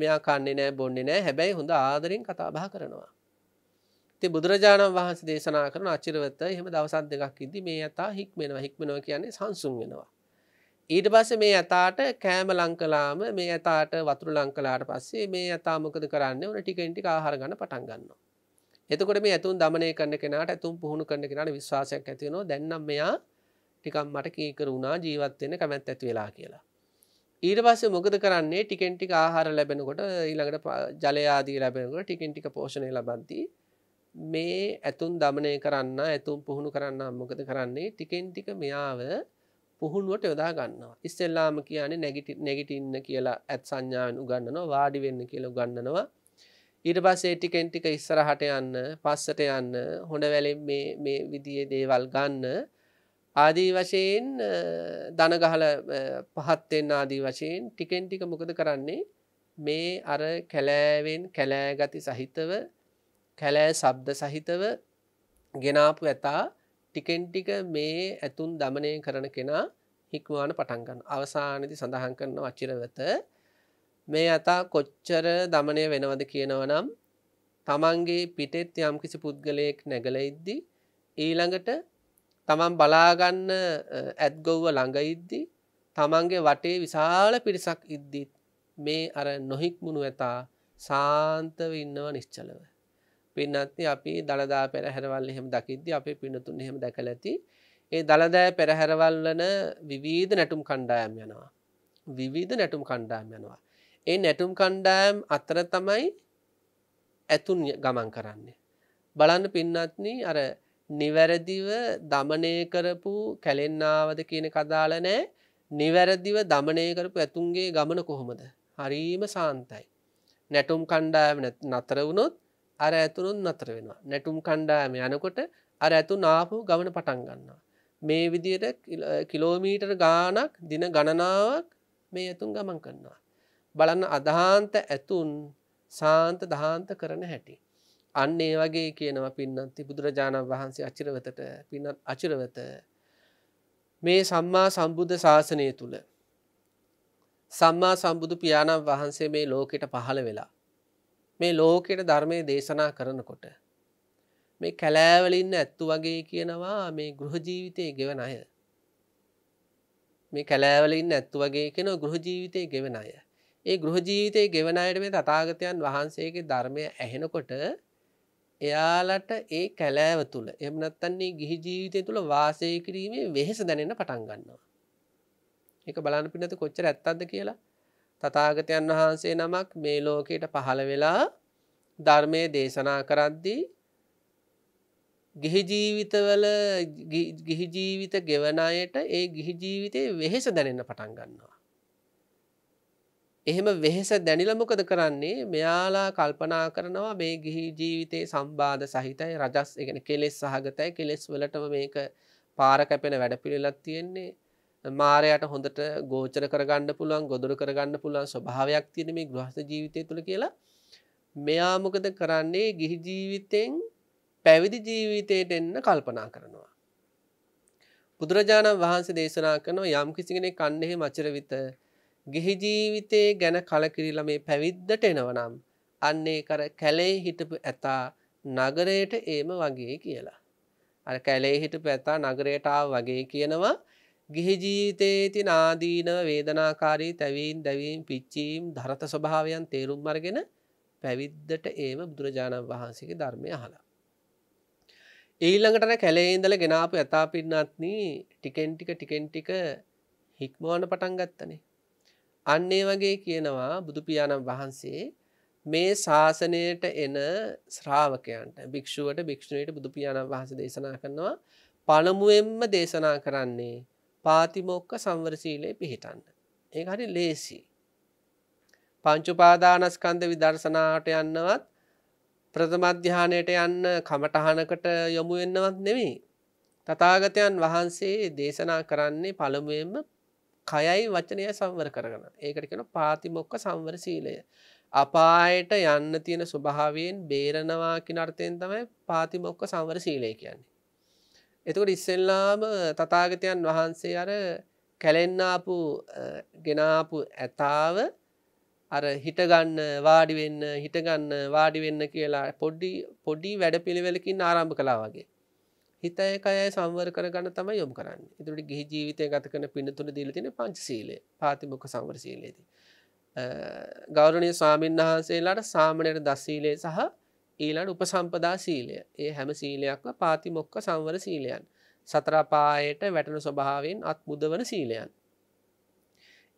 [SPEAKER 1] මෙයා කන්නේ නෑ බොන්නේ නෑ හැබැයි හොඳ ආදරෙන් කතා බහ කරනවා ති බුදුරජාණන් වහන්සේ දේශනා කරන අචිරවත එහෙම දවසත් දෙකක් ඉදි මේ ඇතා හික්මෙනවා හික්මෙනවා කියන්නේ සංසුන් වෙනවා ඊට පස්ස මේ ඇතාට කෑම ලංකලාම මේ ඇතාට වතුර ලංකලාට පස්සේ මේ ඇතාමොකද කරන්න ඕන ටිකෙන්ටි ආහර ගන්න පටන් ගන්න. එතකොට මේ ඇතුන් දමනය කරන්න කෙනට ඇතුම් පුහුණු කරන්න කෙනට විශවාසයක් ඇතිවෙනවා දැන්නම් මෙයා ටිකම් මට කීකර වුණා ජීවත්වෙන කැමැත් ඇති වෙලා කියලා. ඊට පස්සේ මොකද කරන්නේ ටිකෙන්ටි ආහාර ලැබෙනකොට ඊළඟට ජලයාදී ලැබෙනකොට ටිකෙන්ටික පෝෂණය ලබන්ති මේ ඇතුන් දමනය කරන්න ඇතුම් පුහුණු කරන්න මොකද කරන්නේ ටිකෙන්ටික මෙයාාව පුහුණුවට යොදා ගන්නවා ඉස්සෙල්ලාම කියන්නේ නැගිට නැගිටින්න කියලා ඇත් සංඥාවෙන් උගන්නනවා වාඩි වෙන්න කියලා උගන්නනවා ඊට පස්සේ ටිකෙන් ටික ඉස්සරහට යන්න පස්සට යන්න හොඳ වැලෙන් මේ මේ විදිහේ දේවල් ගන්න ආදී වශයෙන් දන ගහලා පහත් වෙන ආදී වශයෙන් ටිකෙන් ටික මොකද කරන්නේ මේ අර කැලෑවෙන් කැලෑ ගති සහිතව කැලෑ ශබ්ද සහිතව ගෙනාපු ඇතා ටිකෙන් ටික මේ ඇතුන් දමනය කරන කෙනා හික්මවාන පටන්ගන්න අවසානති සඳහන් කරන වච්චිරවත මේ ඇතා කොච්චර දමනය වෙනවද කියනවනම් තමන්ගේ පිටෙත් යම් කිසි පුද්ගලයෙක් නැගල ඉද්දි ඊළඟට තමන් බලාගන්න ඇත්ගොව්ව ළඟ ඉද්දි තමන්ගේ වටේ විශාල පිරිසක් ඉද්දිත් මේ අර නොහික්මුණු ඇතා සාන්තව ඉන්නව නිශ්චලව පින්නත්ති අපි දළදා පෙරහැරවල් එහෙම දකිද්දි අපේ පිනතුන් එහෙම දැකල ඇති ඒ දළදෑ පෙරහැරවල් වන විවිධ නැටුම් කණ්ඩායම් යනවා විවිධ නැටුම් කණ්ඩායම් යනවා ඒ නැටුම් කණ්ඩායම් අතර තමයි ඇතුන් ගමන් කරන්නේ බලන්න පින්නත්න අර නිවැරදිව දමනය කරපු කැලෙන්නාවද කියන කදාල නෑ නිවැරදිව දමනය කරපු ඇතුන්ගේ ගමන කොහොමද හරීම සාන්තයි නැටුම් කණ්ඩායම නතර වුණොත් අර ඇතුරුන් අතර වෙනවා නැටුම් කණ්ඩායම යනකොට අර ඇතු නාපු ගමන පටන් ගන්නවා. මේ විදියට කිලෝමීටර් ගානක් දින ගණනාවක් මේ ඇතුන් ගමන් කරනවා. බලන්න අදහාන්ත ඇතුන් සාන්ත දහාන්ත කරන හැටි. අන්න ඒ වගේ කියනවා පින්නන්ති බුදුරජාණන් වහන්සේ අචිරවතට පින්නත් අචිරවත මේ සම්මා සම්බුද්ධ ශාසනය තුළ සම්මා සම්බුදු පියාණන් වහන්සේ මේ ලෝකෙට පහළ වෙලා මේ ලෝකෙට ධර්මය දේශනා කරනකොට. මේ කැලෑවලින්න ඇත්තු වගේ කියනවා මේ ගෘහජීවිතය ගෙවන අය. මේ කැලෑවලින් ඇත්තු වගේ කෙන ගෘහජීවිතය ගෙවන අය. ඒ ගෘහජීවිතය ගෙවන අයට මේ තතාගතයන් වහන්සේගේ ධර්මය ඇහෙනකොට එයාලට ඒ කැලෑව තුළ එමනත්තන්නේ ගිහි ජීවිතය තුළ වාසය කිරීමේ වෙහෙස දැනෙන පටන් ගන්නවා. එක බලන්න පිනත කොච්චර ඇත්තද කියලා තතාගතයන් වහන්සේ නමක් මේ ලෝකයට පහළ වෙලා ධර්මය දේශනා කරද්දී ගිහිජීවිතවල ගිහිජීවිත ගෙවන අයට ඒ ගිහිජීවිතය වෙහෙස දැනෙන්න පටන් ගන්නවා. එහෙම වෙහෙස දැනිලමොකද කරන්නේ මෙයාලා කල්පනා කරනවා මේ ගිහි ජීවිතයේ සම්බාධ සහිතයි රජස් එකන කෙලෙස් සහගතයි කෙලෙස් වලටම මේක පාර කැපෙන වැඩ පිළිලක් තියෙන්නේ මාරයට හොඳට ගෝචර කරගන්න පුළුවන් ගොදුර කරගන්න පුළුවන් ස්වභාවයක් තියෙන මේ ගෘහස්ත ජීවිතය තුළ කියලා මෙයාමොකද කරන්නේ ගිහි ජීවිතෙන් පැවිදි ජීවිතයට එන්න කල්පනා කරනවා. බුදුරජාණන් වහන්සේ දේශනා කරනව යම් කිසිගෙන කන්නෙහි මචරවිත ගිහි ජීවිතයේ ගැන කලකිරිල මේ පැවිද්දට එනවනම් අන්නේ කර කැලේ හිටපු ඇතා නගරයට ඒම වගේ කියලා. අ කැලේ හිටපු ඇතා නගරයට වගේ කියනවා ගිහි ජීවිතයේ ති නාදීන වේදනාකාරී තැවීන් දැවීම් පිච්චීම් ධරත ස්වභාවයන් තේරුම් අරගෙන පැවිද්දට ඒම බුදුරජාණන් වහන්සේගේ ධර්මය හලා. ඊල්ළඟටන කැලේඉදල ගෙනාපු ඇතා පින්නත්නී ටිකෙන්ටික ටිකෙන්ටික හික්මෝන පටන් ගත්තනේ. අන්නේ වගේ කියනවා බුදුපියාණන් වහන්සේ මේ ශාසනයට එන ශ්‍රාවකයන්ට භික්ෂුවට භික්ෂණයට බුදුපියාණන් වහස දේශනා කරනවා පළමුුවෙන්ම දේශනා කරන්නේ පාතිමොක්ක සංවරසීලය පිහිටන්න. ඒ හරි ලේසි. පංචුපාදානස්කන්ද විදර්ශනාට යන්නවත් ප්‍රථමධ්‍යානයට යන්න කමටහනකට යොමුවෙන්නවත් නෙවී. තතාගතයන් වහන්සේ දේශනා කරන්නේ පළමුුවෙන්ම කයයි වචනය සංවර කරගන. ඒකට කෙන පාතිමොක්ක සංවර සීලය. අපායට යන්න තියෙන ස්වභාවයෙන් බේරනවා කිනර්ථයෙන් තමයි පාතිමොක්ක සංවර සීලය කියන්නේ. එතකොට ඉස්සෙල්ලාම තතාගතයන් වහන්සේ අර කැලෙන්නාපු ගෙනාපු ඇතාව අර හිටගන්න වාඩිවෙන්න හිටගන්න වාඩිවෙන්න කියලා පොඩ්ඩි පොඩි වැඩ පිළිවෙලකින් ආරම්භ කලා වගේ හිතයකය සම්වර කරගන්න තම යොම් කරන්න ඉතුරට ගිහි ජීවිතය ගත කන පිනතුන දීලතින පංචසීලේ පාතිමොක සවර සීලේදී ගෞරණය ස්වාමීන් වහන්සේලාට සාමනයට දස්සීලේ සහ ඊළඟ උපසම්පදා සීලය ඒ හැම සීලයක්ම පාතිමොක්ක සංවර සීලයන් සතරපායට වැටනු ස්වභාවයෙන් අත්මුදවන සීලයන්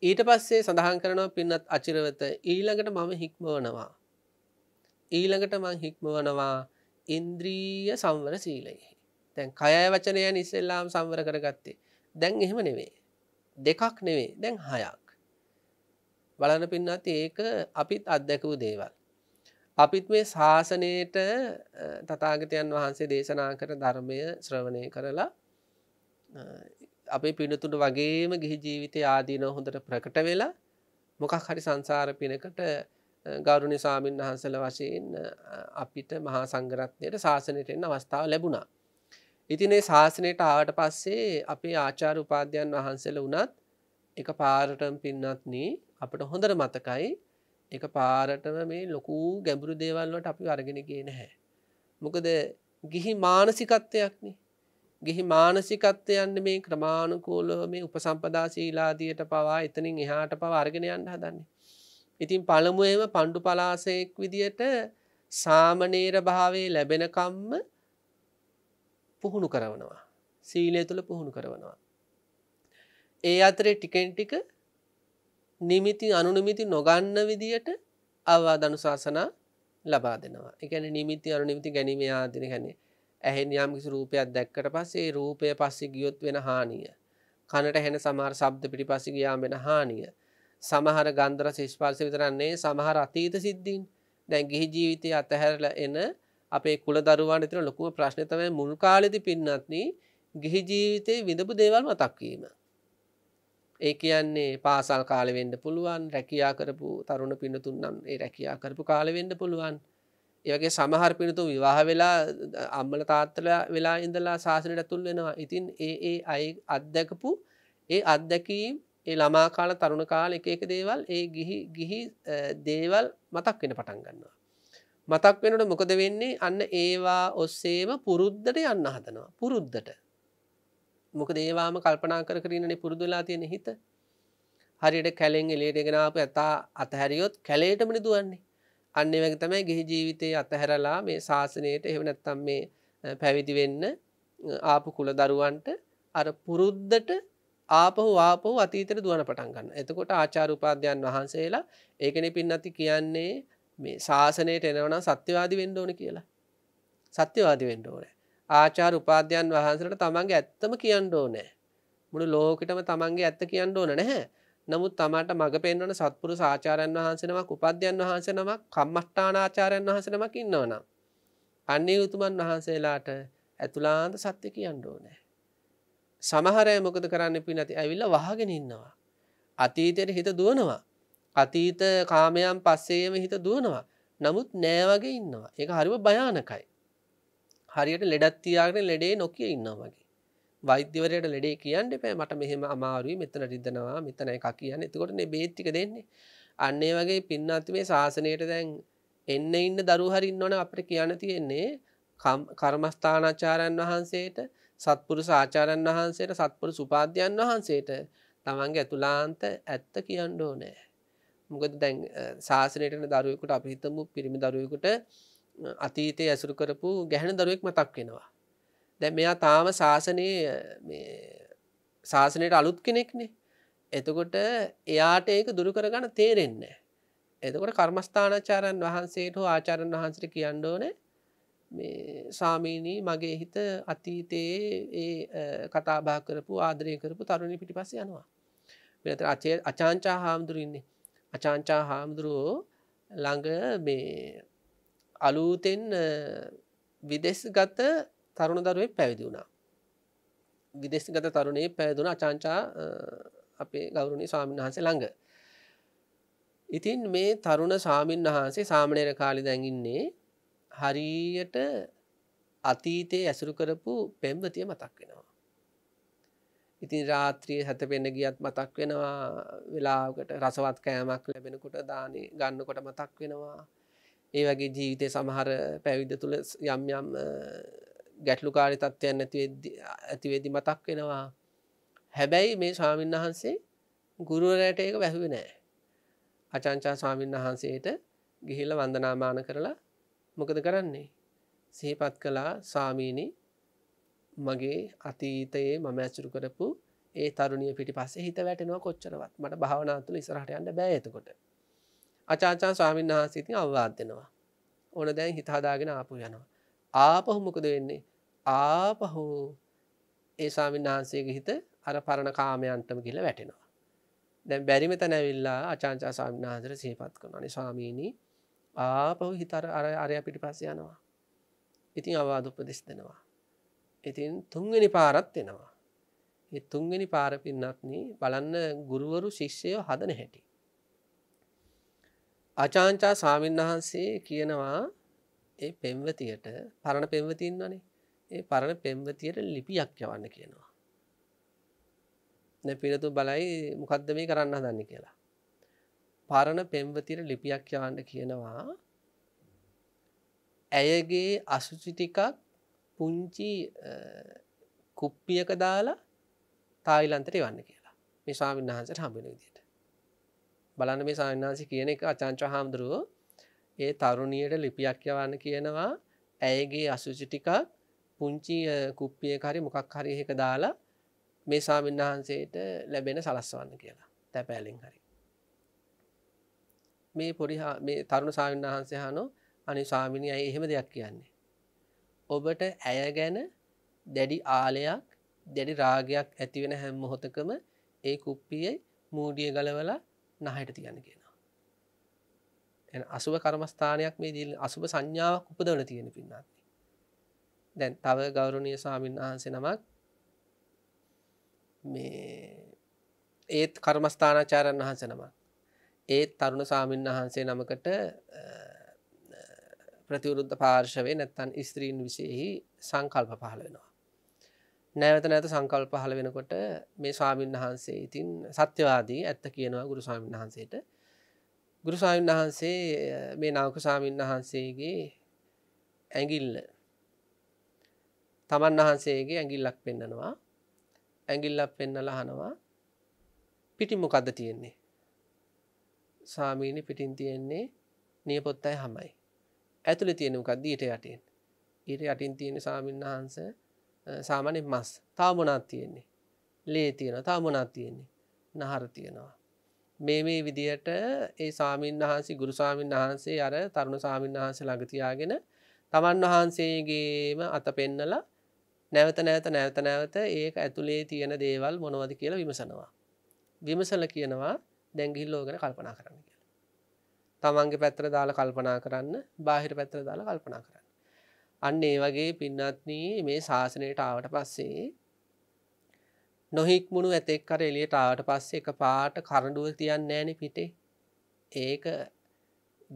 [SPEAKER 1] ඊට පස්සේ සඳහන් කරනව පින්නත් අචිරවත ඊළඟට මම හික්මවනවා ඊළඟට මං හික්මවනවා ඉන්ද්‍රීය සංවර සීලයෙහි තැන් කය වචනයන් ඉස්සෙල්ලාම් සංවර කරගත්තේ දැන් එහෙම නෙවේ දෙකක් නෙවේ දැන් හයක් බලන පින්නත් ඒක අපිත් අත්දැකූ දේවල් අපිත් මේ ශාසනයට තතාගතයන් වහන්සේ දේශනා කර ධර්මය ශ්‍රවණය කරලා අපේ පිනතුට වගේම ගිහි ජීවිතය ආදීන හොඳට ප්‍රකට වෙලා මොකක් හරි සංසාර පිනකට ගෞරුණනි සාමීන් වහන්සල වශයෙන් අපිට මහා සංගරත්නයට ශාසනයට එන්න අවස්ථාව ලැබුණා. ඉතිනේ ශාසනයට ආවට පස්සේ අපේ ආචාර උපාධ්‍යයන් වහන්සල වනත් එක පාරටම් පින්නත්න අපට හොඳර මතකයි එක පාරටම මේ ලොකූ ගැඹුරු දේවල්ලට අපි අරගෙන ගේ නැහැ. මොකද ගිහි මානසිකත්වයක්න ගිහි මානසිකත්ව යන්න මේ ක්‍රමාණුකූලව මේ උපසම්පදාශීලාදියට පවා එතනින් එහාට පව අර්ගෙන යන්න හදන්නේ. ඉතින් පළමුුවම පණ්ඩු පලාසයෙක් විදියට සාමනේර භාවේ ලැබෙනකම්ම පුහුණු කරවනවා. සීලය තුළ පුහුණු කරවනවා. ඒ අතරේ ටිකෙන් ටික නිමිති අනුනිමිති නොගන්න විදියට අවවාධනු ශාසනා ලබා දෙනවා එකන නිමිති අනුනිමිති ගැනීම ආදින හැනේ ඇහෙන් යම් කිසි රූපයක් දැක්කට පස්සේ රූපය පස්සේ ගියොත් වෙන හානිය කනට හැන සමහර ශබ්ද පිටිපස්සේ ගියාම වෙන හානිය සමහර ගන්ධ රස ස්පර්ශ විතරන්නේ සමහර අතීත සිද්ධීන් දැන් ගිහි ජීවිතය අතහැරලා එන අපේ කුල දරුවන්ට තියෙන ලොකුම ප්‍රශ්නේ තමයි මුල් කාලෙදි පින්නත්නි ගිහි ජීවිතේ විඳපු දේවල් මතක් වීම ඒ කියන්නේ පාසල් කාලවෙන්න පුළුවන් රැකයා කරපු තරුණ පිනතුන් නම් ඒ රැකයා කරපු කාලවෙන්න පුළුවන් ඒගේ සමහර පිනතු විවාහ වෙලා අම්මල තාත්තල වෙලා ඉඳලා ශාසනයට ඇතුල් වෙනවා ඉතින් ඒ ඒ අය අත්දැකපු ඒ අත්දැකීම් ඒ ළමා කාල තරුණ කාල එක එක දේවල් ඒ ගිහි ගිහි දේවල් මතක් වෙන පටන් ගන්නවා මතක් වෙනට මොකද වෙන්නේ අන්න ඒවා ඔස්සේම පුරුද්ධට යන්න හදනවා පුරුද්ධට මොක දේවාම කල්පනා කර කරන්නනේ පුරුදුලා තියෙන හිත හරියට කැලෙන් එලේට ගෙනාප ඇතා අතහැරියොත් කැලේටමනි දුවන්නේ අන්නේ වගේ තමයි ගිහි ජීවිතයේ අතහැරලා මේ ශාසනයට එහෙම නැත්තම් මේ පැවිදි වෙන්න ආපු කුල දරුවන්ට අර පුරුද්දට ආපහු ආපහු අතීතයට දුවන පටන් ගන්න. එතකොට ආචාර උපාධ්‍යයන් වහන්සේලා ඒකනේ පින්නති කියන්නේ මේ ශාසනයට එනවනම් සත්‍යවාදී වෙන්න ඕන කියලා. සත්‍යවාදී වෙන්න ඕනේ. ආචාර උපාධ්‍යයන් වහන්සලට තමන්ගේ ඇත්තම කියන්න ඕනෑ. මුළු ලෝකටම තමන්ගේ ඇත්ත කියන්න ඕන නැහැ. නමුත් තමට මඟ පෙන්වන සත්පුරු සාචාරයන් වහන්සෙනමක් උපද්‍යන් වහන්සනමක් කම්මට්ටානාචාරයන් වහසනමක් ඉන්නවනම්. අන්නේ උතුමන් වහන්සේලාට ඇතුලාන්ත සත්‍ය කියන්න ඕනෑ. සමහරය මොකද කරන්න පි නැති ඇවිල්ල වහගෙන ඉන්නවා. අතීතයට හිත දුවනවා. අතීත කාමයන් පස්සේම හිත දුවනවා. නමුත් නෑවගේ ඉන්නවා. එක හරිව භයානකයි. හරියට ලෙඩත් තියාගෙන ලෙඩේ නොකිය ඉන්නවාගේ වෛද්‍යවරයට ලෙඩේ කියන්න එපෑ මට මෙහෙම අමාරුයි මෙතන රිදනවා මෙතන එකක් කියන්න එතකොට බේත්තික දෙන්නේ අන්නේ වගේ පින්නත් මේ ශාසනයට දැන් එන්න ඉන්න දරුහරින් ඕන අපට කියන්න තියෙන්නේ කර්මස්ථානාචාරයන් වහන්සේට සත්පුරු සාචාරයන් වහන්සේට සත්පුරු සුපාධ්‍යයන් වහන්සේට තමන්ගේ ඇතුලාන්ත ඇත්ත කියන්න ඕනෑ. මොකද දැන් ශාසනයටන දරුවෙකුට අපිහිතමු පිරිමි දරුවෙකුට අතීතය ඇසුරු කරපු ගැහැන දරුවෙක් මතක් වෙනවා. දැ මෙයා තාම ශාසනය ශාසනයට අලුත් කෙනෙක්නේ එතකොට එයාට ඒක දුරු කරගන්න තේරෙන්න. එතකොට කර්මස්ථානචාරන් වහන්සේට හෝ ආචාරන් වහන්සට කියන්ඩෝන සාමීනී මගේ හිත අතීතයේ ඒ කතාබා කරපු ආදරය කරපු තරුණි පිටි පස්ස යනවා. මෙත අචේ අචාංචා හාමුදුරන්නේ අචාංචා හාමුදුරුවෝ ළඟ මේ අලූතෙන් විදෙස්ගත තරුණ දරුවෙන් පැවිදි වුණා. විදෙස්ගත තරුණේ පැදුන අචාංචා අපේ ගෞරුණි ස්වාමීන් වහන්සේ ළඟ. ඉතින් මේ තරුණ සාමීන් වහන්සේ සාමනයට කාලි දැඟින්නේ හරියට අතීතයේ ඇසුරු කරපු පෙම්වතිය මතක් වෙනවා. ඉතින් රාත්‍රිය හැත පෙන්න ගියත් මතක් වෙනවා වෙලාකට රසවත් කෑමක් ලැබෙනකුට දානේ ගන්නකොට මතක් වෙනවා ඒ වගේ ජීවිතය සමහර පැවිද තුළ යම් යම් ගැටලුකාරි තත්ත්වයන් ඇතිවේදි මතක් වෙනවා හැබැයි මේ ස්වාමීන් වහන්සේ ගුරුවරයට ඒක වැැහුව නෑ අචංචා ස්වාමීන් වහන්සේට ගිහිල්ල වන්දනාමාන කරලා මොකද කරන්නේ සහිපත් කලා ස්වාමීණී මගේ අතීතයේ මම ඇසුරු කරපු ඒ තරුණිය පිටි පස්සේ හිත වැටෙනවා කොච්චරවත් මට භාවනාතුළ ඉසරහට යන්න බෑතකොට අචාචා ස්වාමීන් වහන්සේතින් අවවාද දෙෙනවා. ඕන දැන් හිතාදාගෙන ආපු යනවා. ආපහු මොකද වෙන්නේ. ආපහු ඒ ස්වාමීන් වහන්සේගේ හිත අර පරණ කාමයන්ටම කියල වැටෙනවා. දැ බැරිමත නැවිල්ලා අචාචා ස්වාමීන් වහන්සර සේපත් කන අනි ස්වාමීණී ආපහු හිතර අර අරය පිටි පස්ස යනවා. ඉතින් අවාද උපදෙස් දෙනවා. ඉතින් තුන්ගනි පාරත් එෙනවා. තුන්ගනි පාර පින්නත්න බලන්න ගුරුවරු ශිෂ්‍යයෝ හදන හැටි. අචාංචා සාමීන් වහන්සේ කියනවා ඒ පෙම්වතියට පරණ පෙම්වතින්නනේ ඒ පරණ පෙම්වතියට ලිපියක් යවන්න කියනවා. පිරතු බලයි මොකක්ද මේ කරන්න දන්න කියලා. පරණ පෙම්වතිර ලිපියක් යවන්න කියනවා ඇයගේ අසුචිටිකක් පුංචි කුප්පියක දාලා තායිලන්තට වන්න කියලා මේ ස්වාමීන් වහන්සට හම්බෙන විදියට බලන්න මේ සාන්නාසි කියන එක අචංච හාමුදුරුව ඒ තරුණියට ලිපියක් යවන්න කියනවා ඇයගේ අසුචිටිකක් පුංචි කුප්පිය කරි මොකක් හරි එක දාලා මේ සාමීන් වහන්සේට ලැබෙන සලස්වන්න කියලා තැපෑලින් හරි මේ පොඩි මේ තරුණ සාමීන් වහන්සේ හනු අනි සාමිණි ඇය එහෙම දෙයක් කියන්නේ ඔබට ඇය ගැන දැඩි ආලයක් දැඩි රාගයක් ඇතිවෙන හැම් මොහොතකම ඒ කුප්පියයි මූඩිය ගලවලා නහයට තියන්න කියලා අසුව කර්මස්ථානයක් මේ දී අසුභ සංඥාවක් උපදවන තියෙන පින්නත් දැන් තව ගෞරණය සාමීන් වහන්සේ නමක් මේ ඒත් කර්මස්ථානාචාරන් වහන්ස නමක් ඒත් තරුණ සාමීන් වහන්සේ නමකට ප්‍රතිවරුද්ධ පාර්ශවය නැත්තන් ස්ත්‍රීන් විසයෙහි සංකල්ප පහළ වෙනවා නැවත නැත සංකල් පහල වෙනකොට මේ ස්වාමීන් වහන්සේ ඉතින් සත්‍යවාදී ඇත්ත කියනවා ගුරු ස්වාමීන් වහන්සේට ගුරු ස්වාමීන් වහන්සේ මේ නාවක ස්වාමීන් වහන්සේගේ ඇඟිල්ල තමන් වහන්සේගේ ඇඟිල්ලක් පෙන්නනවා ඇඟිල්ලක් පෙන්නල හනවා පිටි මොකක්ද තියෙන්නේ සාමීනි පිටින් තියෙන්නේ නියපොත්තයි හමයි ඇතුළ තියෙනකක් දීට යටෙන් ඊට යටින් තියෙන සාමීන් වහන්ස සාමනෙන් මස් තාමොනත් තියෙන්නේ ලේ තියෙන තාමොනත් තියෙන්නේ නහර තියෙනවා මේ මේ විදිහට ඒ සාමීන් වහන්සේ ගුරුසාමීන් වහන්සේ අර තරුණ සාමීන් වහන්සේ ළඟතියාගෙන තමන් වහන්සේගේම අත පෙන්නල නැවත නැවත නැවත නැවත ඒක ඇතුළේ තියෙන දේවල් මොනවද කියලා විමසනවා විමසල කියනවා දැංගිල්ලෝගෙන කල්පනා කරන්න කියලා තමන්ගේ පැත්‍ර දාල කල්පනා කරන්න බාහිර පැත්‍ර දාල කල්පනා කර අන්න ඒ වගේ පින්නත්නී මේ ශාසනයට ආවට පස්සේ නොහික්මුණු ඇතෙක් කර එළියට ආවට පස්සේ එක පාට කරඬුව තියන්නේ නැහනේ පිටේ. ඒක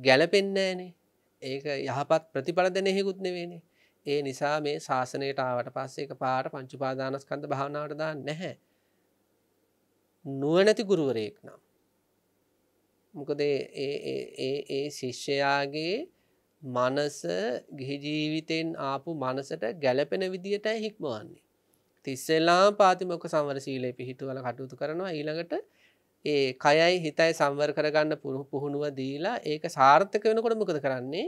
[SPEAKER 1] ගැළපෙන්නේ නැහනේ. ඒක යහපත් ප්‍රතිඵල දෙන හේකුත් නෙවෙයිනේ. ඒ නිසා මේ ශාසනයට ආවට පස්සේ එක පාට පංච උපාදානස්කන්ධ භාවනාවට දාන්නේ නැහැ. නුවණැති ගුරුවරයෙක් නම් මොකද ඒ ඒ ඒ ඒ ශිෂ්‍යයාගේ මනස ගිහි ජීවිතයෙන් ආපු මනසට ගැලපෙන විදිහට හික්මවන්නේ. තිස්සෙල්ලා පාතිමොක සංවර සීලේ පිහිටුවල කටයුතු කරනවා ඊළඟට ඒ කයයි හිතයි සංවර් කරගන්න පුරු පුහුණුව දීලා ඒක සාර්ථක වෙනකොට මොකද කරන්නේ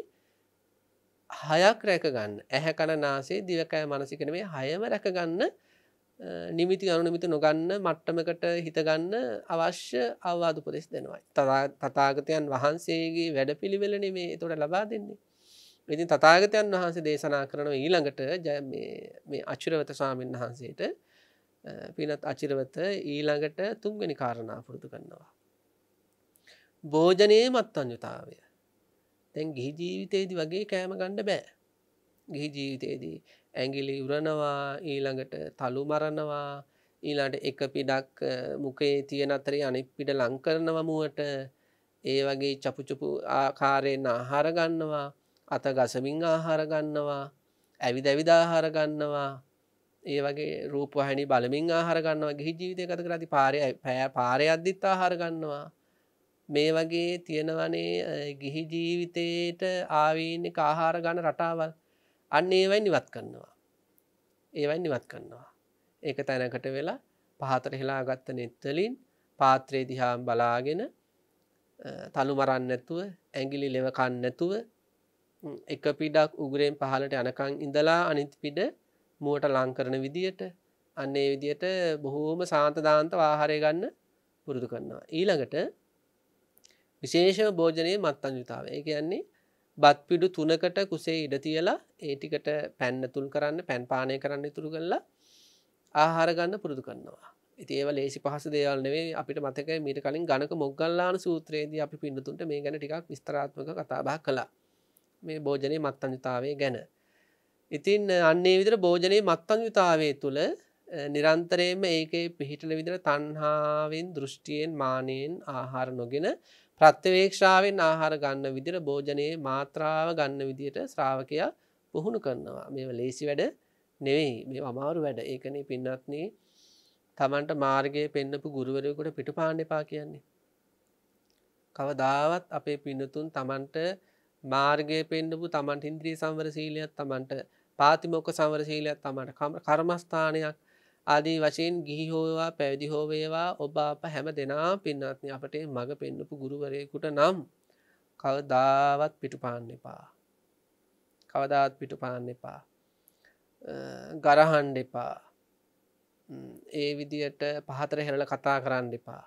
[SPEAKER 1] හයක් රැකගන්න ඇහැ කණ නාසේ දිවකෑ මනසිකන මේ හයම රැකගන්න නිමිති අනුනිමිති නොගන්න මට්ටමකට හිතගන්න අවශ්‍ය අවවාද උපදෙස් දෙනවයි. තතාගතයන් වහන්සේගේ වැඩ පිළිවෙලන මේ තොට ලබා දෙන්නේ. ඉතින් තතාගතයන් වහන්සේ දේශනා කරන ඊළඟට ජය මේ අචිරවත ස්වාමීන් වහන්සේට පිනත් අචිරවත ඊළඟට තුන්ගනි කාරණා පුරතු කන්නවා. භෝජනයේ මත් අඥතාවය. තැන් ගිහි ජීවිතයේදී වගේ කෑම ගණ්ඩ බෑ. ගිහි ජීවිතයේදී ඇගිලි උරනවා ඊළඟට තලු මරණවා ඊලාට එක පිඩක් මුකේ තියෙන අතරේ අනිත් පිට ලංකරනවමුවට ඒ වගේ චපුචපු ආකාරයෙන් ආහාර ගන්නවා අත ගසමින් ආහාර ගන්නවා ඇවිද ඇවිදාහාර ගන්නවා ඒ වගේ රූප හැනි බලමින් ආහාර ගන්නවා ගිහි ජීවිතය ගත කරති පාරය පෑ පාරයද්දිත් ආහාර ගන්නවා මේ වගේ තියෙනවනේ ගිහි ජීවිතයට ආවීන්නේ ආහාර ගන්න රටාවල් අන්න ඒවයි නිවත් කරනවා. ඒවයි නිවත් කරනවා. ඒක තැනකට වෙලා පහතර හෙලා ගත්ත නෙත්තලින් පාත්‍රයේ දිහාම් බලාගෙන තලු මරන්නඇතුව ඇගිලි ලෙවකන්නඇතුව එක පිඩක් උගරෙන් පහලට යනකං ඉඳලා අනිත් පිඩ මුවට ලංකරන විදියට අන්නේ විදියට බොහෝම සාන්තදාන්ත වාහරය ගන්න පුරුදු කරන්නවා. ඊළඟට විශේෂ භෝජනය මත්තන් යුතාව ඒ කියන්නේ බත්පිඩු තුනකට කුසේ ඉඩ තියලා ඒ ටිකට පැන්න තුල් කරන්න පැන් පානය කරන්න ඉතුරු කරලා ආහාර ගන්න පුරුදු කරනවා. ඉතින් ඒව ලේසි පහසු දේවල් නෙවෙයි අපිට මතකයි මීට කලින් ගණක මොග්ගල්ලාන සූත්‍රයේදී අපි පින්නතුන්ට මේ ගැන ටිකක් විස්තරාත්මක කතා බහ කළා. මේ භෝජනයේ මත්ඤ්‍යතාවය ගැන. ඉතින් අන්නේ විදිහට භෝජනයේ මත්ඤ්‍යතාවය තුළ නිරන්තරයෙන්ම ඒකේ පිහිටන විදිහට තණ්හාවෙන්, දෘෂ්ටියෙන්, මානෙන් ආහාර නොගෙන ප්‍රත්්‍යවේක්ෂාවෙන් ආහාර ගන්න විදිර භෝජනයේ මාත්‍රාව ගන්න විදියට ශ්‍රාවකයා පුහුණු කරනවා මෙ ලේසි වැඩ නෙවෙයි මේ අමාරු වැඩ ඒකන පින්නත්නේ තමන්ට මාර්ගය පෙන්න්නපු ගුරුවරයකුට පිට පාණ්ඩපා කියන්නේ. කවදාවත් අපේ පින්නතුන් තමන්ට මාර්ගය පෙන්න්නපු තමන්ට ඉන්ද්‍රී සම්වර සීලයක් තමන්ට පාතිමොක්ක සවර සීලයක් තමට කර්මස්ථානයක් ආදී වශයෙන් ගිහි හෝවා පැවිදි හෝවේවා ඔබ අප හැම දෙනා පින්නත්න අපට මඟ පෙන්නපු ගුරුවරයකුට නම් කවදාවත් පිටුපාන්න එපා. කවදාත් පිටුපාන්න එපා. ගරහන්ඩ එපා. ඒ විදියට පහතර හැරල කතා කරන්න එපා.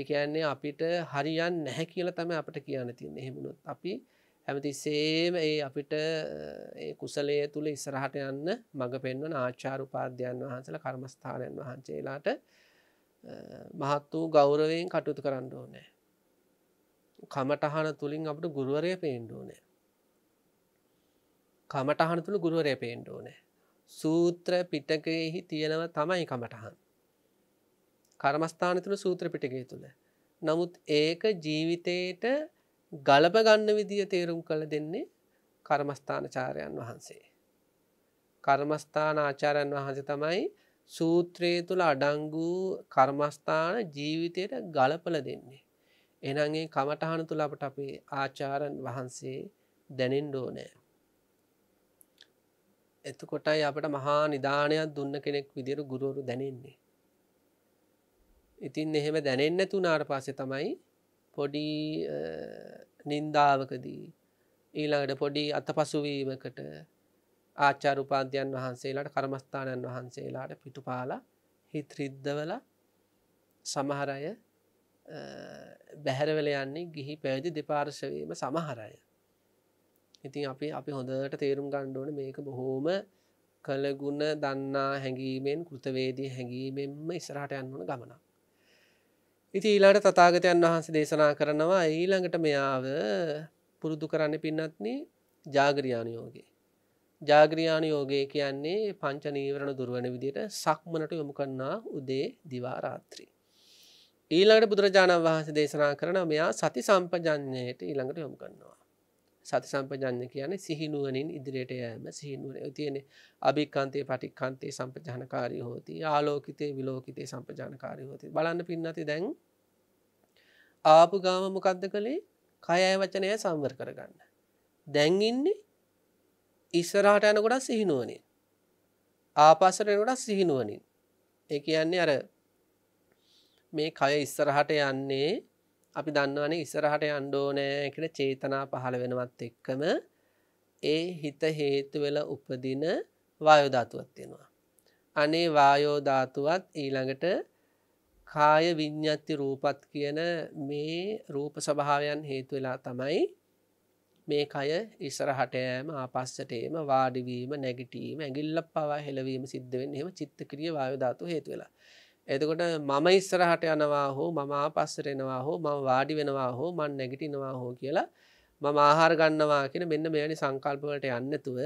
[SPEAKER 1] එකන්නේ අපිට හරියන් නැහැ කියල තම අපට කියන්න තියන්න හෙමුණොත් අපි හැමතිස්සේම ඒ අපිට කුසලය තුළ ඉස්සරහට යන්න මඟ පෙන්වන ආචාරුපාද්‍යයන් වහන්සල කර්මස්ථානයන් වහන්සේලාට මහත් වූ ගෞරවයෙන් කටයුතු කරන්න ඕනෑ. කමටහන තුළින් අපට ගුරුවරය පේන්ඩුවනෑ. කමටහන තුළ ගුරුවරය පේන්ඩුවනෑ. සූත්‍ර පිටකයෙහි තියෙනව තමයි කමටහන්. කර්මස්ථාන තුළ සූත්‍ර පිටකය තුළ. නමුත් ඒක ජීවිතයට ගලප ගන්න විදිහ තේරුම් කළ දෙන්නේ කර්මස්ථානචාරයන් වහන්සේ. කර්මස්ථාන ආචාරයන් වහන්සේ තමයි සූත්‍රයේ තුළ අඩංගු කර්මස්ථාන ජීවිතයට ගලපල දෙන්නේ. එනගේ කමටහන තුළ අපට අපේ ආචාරන් වහන්සේ දැනෙන් ඩෝනෑ. එතකොටයි අපට මහා නිධානයක් දුන්න කෙනෙක් විදිරු ගුරුවරු දැනෙන්නේ. ඉතින් එහෙම දැනෙන්න තුනාට පස්සෙ තමයි පොඩි නින්දාවකදී ඊළඟට පොඩි අත පසුවීමකට ආචාරුපාන්තියන් වහන්සේලාට කර්මස්ථානන් වහන්සේලාට පිටුපාලා හිත්‍රිද්ධවල සමහරය බැහැරවල යන්නේ ගිහි පැදි දෙපාර්ශවීම සමහරය. ඉතින් අපි අපි හොඳට තේරුම් ගණ්ඩෝන මේක බොහෝම කළගුණ දන්නා හැඟීමෙන් කෘතවේදී හැඟීමෙන්ම ඉස්රහට යන්න ගමනක්. ඉති ඊළඟට තතාගතයන් වහන්සේ දේශනා කරනවා ඊළඟට මෙයාව පුරුදු කරන්න පින්නත්න ජාගරියානයෝගේ. ජාග්‍රියානයෝගේ කියන්නේ පංච නීවරණ දුරුවන විදියට සක්මනට යොමු කන්නා උදේ දිවාරාත්‍රී. ඊළඟට බුදුරජාණන් වහන්සේ දේශනා කරන මෙයා සති සම්පජඥයට ඊළඟට යොමු කන්නවා. සති සම්පජන්න කියන්නේ සිහිනුවනින් ඉදිරියට යෑම සිහිනුවන තියෙන අභික්කන්තය පටික්කන්තේ සම්පජානකාරය හෝති ආලෝකිතේ විලෝකිතේ සම්පජානකාරය හෝති බලන්න පින්නති දැන් ආපු ගාම මොකක්ද කළේ කයය වචනය සම්වර් කරගන්න. දැන්ඉන්නේ ඉස්සරහට යනකොඩක් සිහිනුවනින් ආපස්සරෙනකොඩක් සිහිනුවනින් ඒ කියන්නේ අර මේ කය ඉස්සරහට යන්නේ අපි දන්නවනේ ඉස්සරහට අන්්ඩෝනෑ කළ චේතනා පහළ වෙනවත් එක්කම ඒ හිත හේතුවෙල උපදින වායෝධාතුවත් තියෙනවා. අනේ වායෝධාතුවත් ඊළඟට කාය විඤ්ඥත්ති රූපත් කියන මේ රූප ස්වභාවයන් හේතුවෙලා තමයි මේ කය ඉස්සරහටෑම ආපස්සටේම වාඩිවීම නැගිටීම ඇගිල්ල පවා හෙලවීම සිද්ධවෙන් හෙම චිත්තක්‍රිය වායෝධාතු හේතුවෙලා එතකොට මම ඉස්සරහට යනවා හෝ මම ආපස්සරෙනවා හෝ මම වාඩි වෙනවා හෝ මන් නැගිටිනවා හෝ කියලා මම ආහාර ගන්නවා කියෙන මෙන්න මෙවැනි සංකල්පවලට යන්නතුව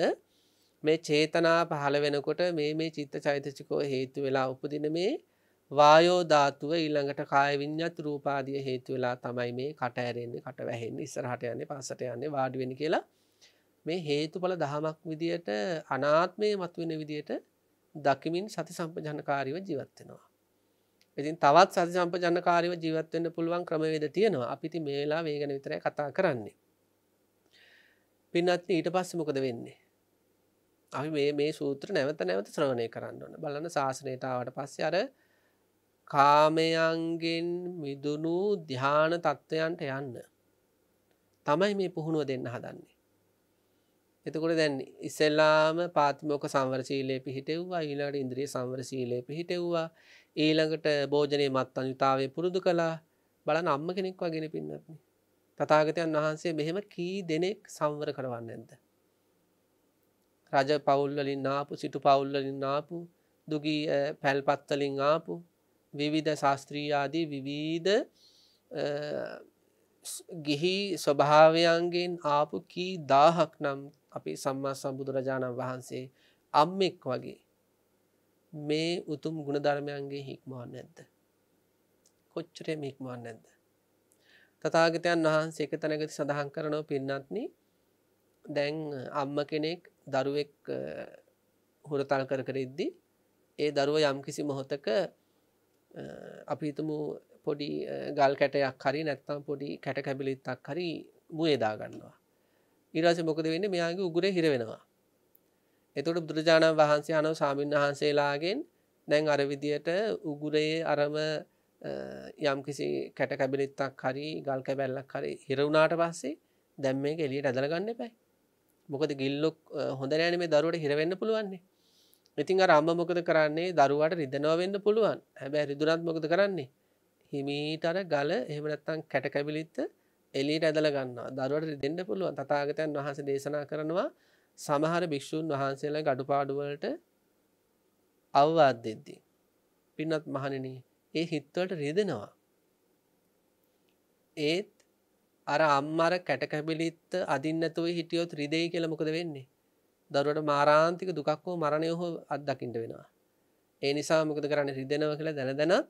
[SPEAKER 1] මේ චේතනා පහළ වෙනකොට මේ මේ චිත්ත චෛතසිකෝ හේතු වෙලා උපදින මේ වායෝධාතුව ඊළඟට කායවිඤ්ඥත් රූපාදිය හේතු වෙලා තමයි මේ කටඇරෙන්නේ කට වැහෙන් ඉස්සරහට යන්නේ පසට යන්නේ වාඩුවෙන කියලා මේ හේතුඵල දහමක් විදියට අනාත්මය මතුවෙන විදියට දකිමින් සති සම්පජනකාරීව ජීවත්වෙනවා. ඉතින් තවත් සති සම්පජනකාරව ජීවත්වන්න පුළුවන් ක්‍රමවේද තියෙනවා අපිති මේලා වේගෙන විතරයි කතා කරන්නේ. පින්නත් ඊට පස්ස මොකද වෙන්නේ. අපි මේ මේ සූත්‍ර නැවත නැවත ශ්‍රවණය කරන්න ඕන බලන්න ශාසනයටාවට පස්ස අර කාමයන්ගෙන් මිදුණු ධ්‍යාන තත්ත්වයන්ට යන්න. තමයි මේ පුහුණුව දෙන්න හදන්නේ. එතකොට දැන් ඉස්සෙල්ලාම පාතිමෝක සංවරශීලය පිහිටෙව්වා ඊළඟට ඉන්ද්‍රිය සංවරශීලය පිහිටෙව්වා ඊළඟට භෝජනය මත් අනිතාවේ පුරුදු කලා බලන අම්ම කෙනෙක් වගෙන පින්නත්න. තතාගතයන් වහන්සේ මෙහෙම කී දෙනෙක් සංවර කරවන්න ඇද. රජ පවුල්වලින් ආපු සිටු පවුල්වලින් ආපු දුගී පැල්පත්තලින් ආපු විවිධ ශාස්ත්‍රීයාදී විවිධ ගිහි ස්වභාවයන්ගෙන් ආපු කී දාහක් නම් අපි සම්මා සම්බුදුරජාණන් වහන්සේ අම්මෙක් වගේ මේ උතුම් ගුණධර්මයන්ගේ හික්මවා නැද්ද. කොච්චරේ මික්මවා නැද්ද. තතාගතයන් වහන්සේක තැනගති සඳහන් කරනව පින්නත්න දැන් අම්ම කෙනෙක් දරුවෙක් හුරතල් කර කරෙද්දි ඒ දරුව යම්කිසි මොහොතක අපිතුමු පොඩි ගල් කැටයක් හරි නැත්තම් පොඩි කැට කැබිලිත්තක් හරි මුයදා ගන්නවා ඉරස මොකද වෙන්න මෙයාගේ උගුරේ හිරවෙනවා එතුට බුදුරජාණන් වහන්සේ අනු සාමීන් වහන්සේලාගෙන් දැන් අරවිදියට උගුරේ අරම යම්කිසි කැට කැබිලිත්තක් හරි ගල් කැබැල්ලක් හරි හිරවුණට පස්සේ දැම් මේ එලියට ඇදලගන්න පැයි මොකද ගිල්ලොක් හොඳ නෑන මේ දරුවට හිරවෙන්න පුළුවන්නේ ඉතින් අරම්ම මොකද කරන්නේ දරුවට රිදනවවෙන්න පුළුවන් හැබැ රිදුරත් මොකද කරන්නේ හිමීට අර ගල එහෙමනත්තං කැට කැබිලිත්ත එලියට ඇදල ගන්න දරුවට දෙන්න පුළුවන් තතාගතයන් වහස දේශනා කරනවා සමහර භික්‍ෂූන් වහන්සේලා ගඩුපාඩුවලට අවවාද දෙද්දී. පින්නත් මහණෙන ඒ හිත්වලට රෙදෙනවා. ඒත් අර අම්මර කැටකැබිලිත් අදින්නතුව හිටියොත් රිදෙයි කියලා මොකද වෙන්නේ දරුවට මාරාන්තික දුකක් හෝ මරණය හෝ අත්දකින්න වෙනවා ඒ නිසා මොකද කරන්නේ රිදෙනව කියලා දැනදැනත්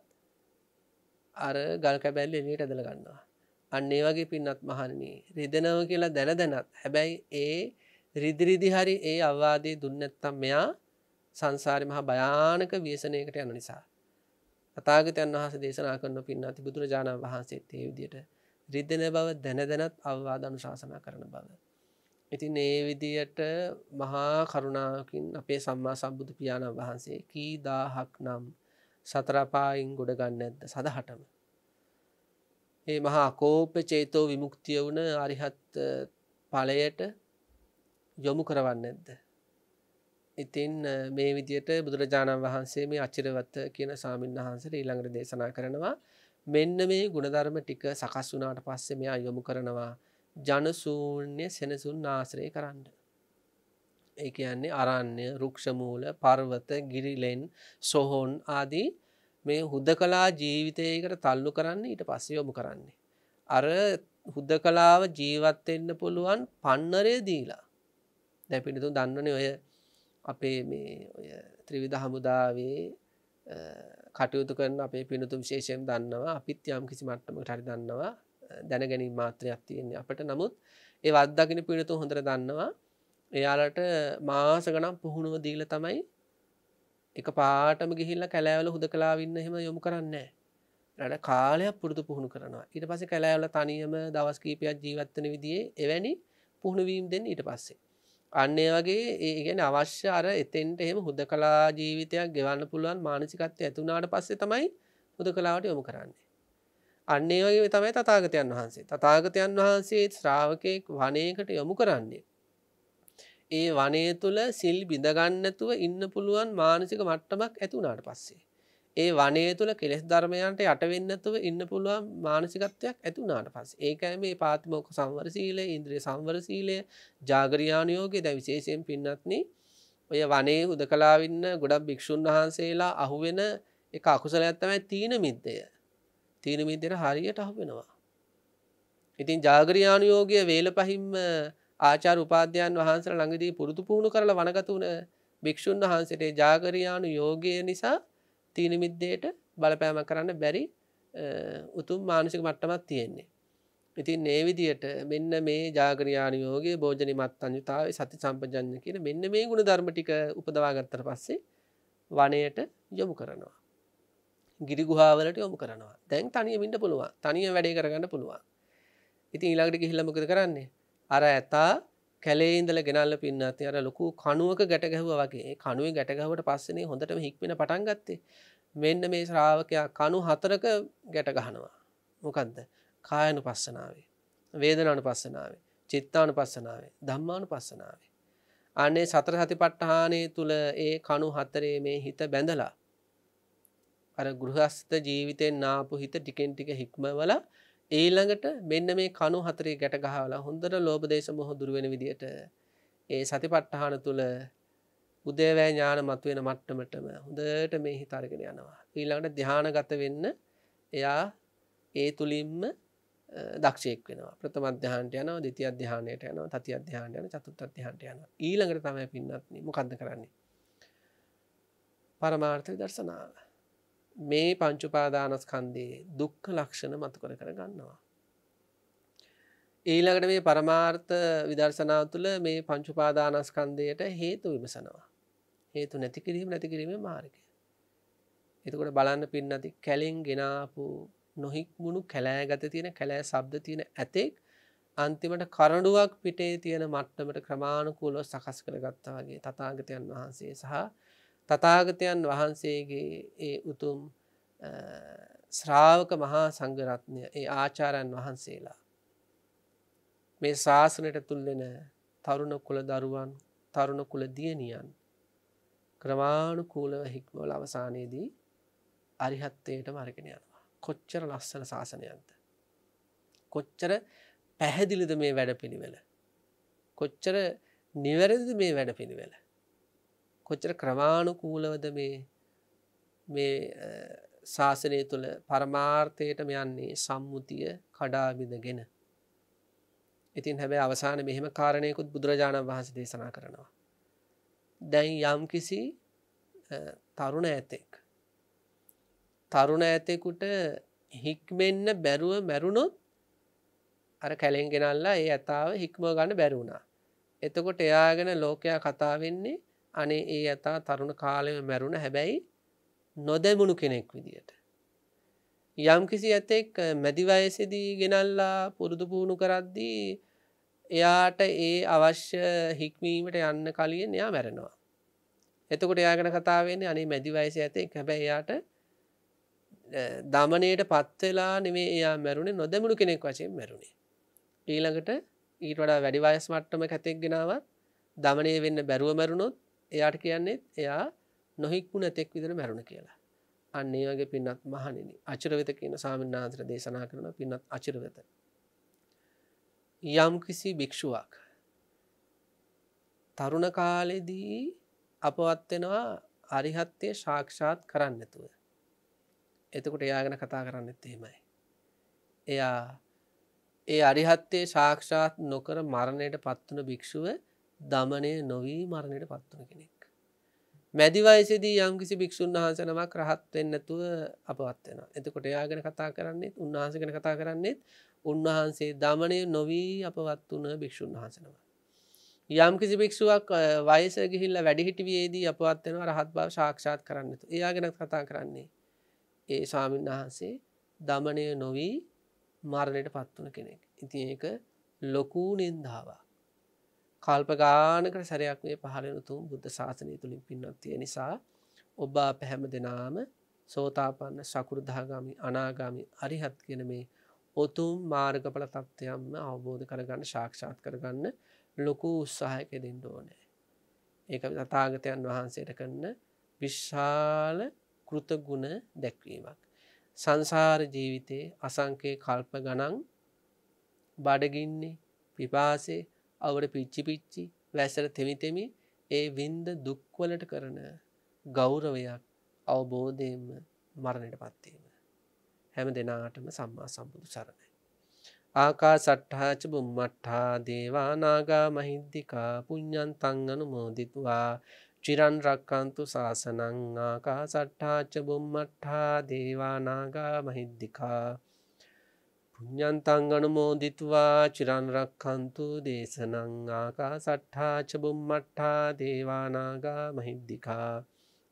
[SPEAKER 1] අර ගල් කැබැල්ල එළියට ඇදලා ගන්නවා අන්න ඒ වගේ පින්නත් මහන්නේ රිදෙනව කියලා දැනදැනත් හැබැයි ඒ රිදිරිදි හරි ඒ අවවාදී දුන්නැත්තම් මෙයා සංසාරය මහා භයානක වේසනයකට යන නිසා. අතාගතයන් වහස දේශනා කරන පින්න අති බුදුරජාණන් වහන්සේ ඒ විදියට රිද්දෙන බව දැනදැනත් අවවාද අනුශාසනා කරන බව. ඉතින් ඒ විදියට මහා කරුණාකින් අපේ සම්මා සම්බුදු පියාණන් වහන්සේ කී දාහක් නම් සතරපායින් ගොඩගන්න ඇද්ද සඳහටම. ඒ මහා කෝප චේතෝ විමුක්තිය වුණ අරිහත් පලයට යොමු කරවන්න ඇද්ද. ඉතින් මේ විදියට බුදුරජාණන් වහන්සේ මේ අචිරවත්ත කියන සාමීන් වහන්සට ඊළඟට දේශනා කරනවා මෙන්න මේ ගුණධර්ම ටික සකස් වුනාට පස්සෙ මෙයා යොමු කරනවා ජනසූන්‍ය සෙනසුන් ආශ්‍රය කරන්න. ඒ කියන්නේ අරණ්‍ය රුක්ෂමූල පර්වත ගිරිලෙන් සොහොන් ආදී මේ හුද කලා ජීවිතයකට තල්ලු කරන්න ඊට පස්සයොමු කරන්නේ. අර හුද කලාව ජීවත්වෙන්න පුළුවන් පන්නරය දීලා දැපිනිතු දන්නන ඔය අපේ මේ ඔය ත්‍රිවිධ හමුදාවේ කටයුතු කරන අපේ පිනතු විශේෂයෙන් දන්නවා අපිත් යම් කිසි මට්ටමට හරි දන්නවා දැනගැනීම මාත්‍රයක් තියෙන්නේ අපට නමුත් ඒ අත්දකින පිනතු හොඳර දන්නවා එයාලට මාස ගනම් පුහුණුව දීල තමයි එක පාටම ගිහිල්ල කැලෑවල හුද කලාවින්න හෙම යොමු කරන්නේ රට කාලයක් පුරදු පුහුණු කරනවා ඊට පස කැලෑවල තනියම දවස්කීපයක් ජීවත්තන විදිේ එවැනි පුහුණුවීම් දෙන්න ඊට පස්සේ අන්නේ වගේ ඒගැන අවශ්‍ය අර එතෙන්ට එහෙම හුද කලා ජීවිතයක් ගෙවන්න පුළුවන් මානසිකත්ය ඇතුනාට පස්සේ තමයි හුද කලාවට යොමු කරන්නේ. අන්නේ වගේ තමයි තතාගතයන් වහන්සේ තතාගතයන් වහන්සේ ශ්‍රාවකයෙක් වනයකට යොමු කරන්නේ. ඒ වනය තුළ සිල් බිඳගන්නතුව ඉන්න පුළුවන් මානසික මට්ටමක් ඇතුනාට පස්සේ. ඒ වනය තුළ කෙලෙස් ධර්මයන්ට යටවෙන්නතුව ඉන්න පුළුවන් මානසිකත්වයක් ඇතුනාට පස් ඒකයි මේ පාතිමෝක සංවර සීලය ඉන්ද්‍රී සංවර සීලය ජාගරයානයෝගේ දැ විශේෂයෙන් පින්නත්න ඔය වනේ හුද කලාවින්න ගොඩක් භික්‍ෂූන් වහන්සේලා අහුවෙන එක අකුසල ඇත්තමයි තීන මිද්දය තීන මිදෙන හරියට අහුවෙනවා ඉතින් ජාගරයානුයෝගය වේල පහිම් ආචා උපාධ්‍යයන් වහන්සර ළඟදී පුරුතු පුහුණු කරල වනගතුන භික්‍ෂූන් වහන්සේට ජාගරයානු යෝගය නිසා තීනමිද්දයට බලපෑම කරන්න බැරි උතුම් මානසික මට්ටමත් තියෙන්නේ. ඉතින් නේවිදියට මෙන්න මේ ජාගරයානයෝගේ භෝජනි මත් අන්යුතාව සති සම්පජන්න කියන මෙන්න මේ ගුණ ධර්මටික උපදවාගත්තර පස්සේ වනයට යොමු කරනවා. ගිරිගුහාාවලට යොමු කරනවා දැන් තනියමින්ට පුළුවන් තනිය වැඩේ කරගන්න පුළුවන්. ඉතින් ඉලාගටි හිල්ලමකද කරන්නේ. අර ඇතා කැලේ ඉඳල ගෙනල්ල පින්නත් අර ලොකු කණුවක ගැට ගැහුව වගේ කණුවේ ගැටගවට පස්සනේ හොඳටම හික්පෙන පටන් ගත්තේ මෙන්න මේ ශ්‍රාවකයා කණු හතරක ගැට ගහනවා මොකන්ද කායනු පස්සනාවේ වේදනානු පස්සනාවේ චිත්තානු පස්සනාවේ ධම්මානු පස්සනාවේ අනේ සතර සති පට්ටහානේ තුළ ඒ කණු හතරේ මේ හිත බැඳලා අර ගෘහස්ත ජීවිතයෙන් නාපු හිත ටිකෙන් ටික හික්මවලා ඊළඟට මෙන්න මේ කනු හතරේ ගැට ගහලා හොඳට ලෝබදේශ මොහ දුරුවෙන විදියට ඒ සතිපට්ටහන තුළ උදේවෑ ඥාන මත්වෙන මට්ටමටම හොඳට මේ හිතාරගෙන යනවා. ඊළඟට ධ්‍යානගත වෙන්න එයා ඒ තුළින්ම දක්ෂයෙක් වෙනවා ප්‍රථම අධ්‍යාන්ට යන දෙති අධ්‍යානයට යන තති අධ්‍යාන්ට යන චතුත් අධ්‍යාන්ට යන ඊළඟට තමයි පින්නත්න මොකක්ද කරන්නේ. පරමාර්ථය දර්ශනාව මේ පංචුපාදානස්කන්දයේ දුක්ක ලක්ෂණ මතු කර කර ගන්නවා. ඊළඟට මේ පරමාර්ථ විදර්ශනා තුළ මේ පංචුපාදානස්කන්දයට හේතු විමසනවා. හේතු නැතිකිරීම නැතිකිරීම මාර්ගය. එතකොට බලන්න පින්නති කැලෙෙන් ගෙනාපු නොහික්මුණු කැලෑගත තියෙන කැලෑ සබ්ද තියෙන ඇතෙක් අන්තිමට කරඩුවක් පිටේ තියෙන මට්ටමට ක්‍රමාණුකූලො සකස් කරගත්තා වගේ තතාගතයන් වහන්සේ සහ තතාගතයන් වහන්සේගේ ඒ උතුම් ශ්‍රාවක මහා සංගරත්නය ඒ ආචාරයන් වහන්සේලා. මේ ශාසනයට තුල්ලෙන තරුණ කුල දරුවන් තරුණ කුල දියනියන් ක්‍රමාණු කූලව හික්මෝල අවසානයේදී අරිහත්තයට මර්ගෙන යනවා. කොච්චර ලස්සන ශාසනයන්ත. කොච්චර පැහැදිලිද මේ වැඩ පිළිවෙල. කොච්චර නිවැරදිද මේ වැඩ පිළිවෙල. කොච්චර ක්‍රමාණුකූලවද මේ මේ ශාසනය තුළ පරමාර්ථයට මෙයන්නේ සම්මුතිය කඩාබිඳගෙන ඉතින් හැබැ අවසාන මෙහෙම කාරණයකුත් බුදුරජාණන් වහන්ස දේශනා කරනවා. දැන් යම් කිසි තරුණ ඇතෙක්. තරුණ ඇතෙකුට හික්මෙන්න බැරුව මැරුණොත් අර කැලෙන්ගෙනල්ලා ඒ ඇතාව හික්ම ගන්න බැරුණා. එතකොට එයාගෙන ලෝකයා කතාවෙන්නේ අනේ ඒ ඇතා තරුණ කාලයම මැරුණ හැබැයි නොදැමුණු කෙනෙක් විදිට. යම් කිසි ඇතෙක් මැදිවයසිදී ගෙනල්ලා පුරුදු පුහුණු කරද්දී එයාට ඒ අවශ්‍ය හික්මීමට යන්න කලින් එයා මැරෙනවා. එතකොට යාගෙන කතාවෙන්නේ අනේ මැදිවයස ඇතෙක් හැබැ එයාට දමනයට පත්වෙලා නෙමේ එයා මැරුණේ නොදැමුණු කෙනෙක් වශයෙන් මැරුණේ. ඊළඟට ඊට වඩා වැඩිවයස් මට්ටම කැතෙක් ගෙනාවත් දමනය වෙන්න බැරුව මැරුණොත් එයාට කියන්නේත් එයා නොහික්පු නැතෙක් විදිර මැරුණ කියලා අන්න ඒ වගේ පින්නත් මහනිනි අචරවෙත කියන සාමන්නාන්තර දේශනා කරන පින්නත් අචරවෙත යම් කිසි භික්ෂුවක් තරුණ කාලෙදී අපවත්වෙනවා අරිහත්්‍යය ශාක්ෂාත් කරන්නතුව එතකොට එයාගෙන කතා කරන්න එත්තේමයි එයා ඒ අරිහත්තේ ශාක්ෂාත් නොකර මරණයට පත්වන භික්‍ෂුව දමනය නොවී මරණයට පත්වන කෙනෙක්. මැදිවයිසිදී යම්කිසි භික්‍ෂූන් වහන්සනමක් රහත්වෙන්නතුව අපවත්වෙන. එතකොට යාගෙන කතා කරන්නේ උන්වහන්ස ගැන කතා කරන්නේත් උන්වහන්සේ දමනය නොවී අපවත් වන භික්‍ෂූන් වහන්සනම. යම්කිසි භික්ෂුවක් වයස ගිහිල්ල වැඩිහිටිවේදී අපවත්වෙන රහත් බව ශක්ෂාත් කරන්නතු. එයා ගැන කතා කරන්නේ. ඒ ස්වාමීන් වහන්සේ දමනය නොවී මරණයට පත්වන කෙනෙක්. ඉති ඒක ලොකූ නින්දාවක්. කල්පගානකට සැරයක් මේ පහලනුතුම් බුද්ධ ශාසනය තුළින් පින්නත්තිය නිසා ඔබා පැහැම දෙනාම සෝතාපන්න සකෘදාගාමි අනාගාමි අරිහත් කියෙන මේ ඔතුම් මාර්ගඵල තත්ත්වයම්ම අවබෝධ කරගන්න ශාක්ෂාත් කරගන්න ලොකු උත්සාහයක දෙන්න ඕනෑ. ඒක තතාගතයන් වහන්සේට කරන්න විශ්ශාල කෘතගුණ දැක්වීමක්. සංසාර ජීවිතයේ අසංකයේ කල්ප ගනන් බඩගින්නේ පිපාසේ අවට පිච්චි පිච්චි වැසර තෙමිතෙමි ඒ වින්ද දුක්වලට කරන ගෞරවයක් අවබෝධයෙන්ම මරණයට පත්වීම. හැම දෙනාටම සම්මා සම්බුදු සරණයි. ආකා සට්ඨාච බුම්මට්ඨා දේවානාගා මහින්දිකා පුඤ්ඥන් තංගනු මෝදිතුවා චිරන් රක්කන්තු සාසනං ආකා සට්ඨාච බුම්මට්ඨා දේවානාගා මහිද්දිකා පුඥන්තං අනුමෝදිතුවා චිරන්රක්කන්තු දේශනං ආකා සට්ඨා චබුම් මට්ටා දේවානාගා මහිද්දිකා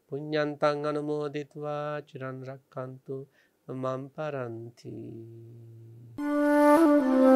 [SPEAKER 1] පුඥන්තං අනුමෝදිතුවා චිරන්රක්කන්තු මම්පරන්ති. Thank you.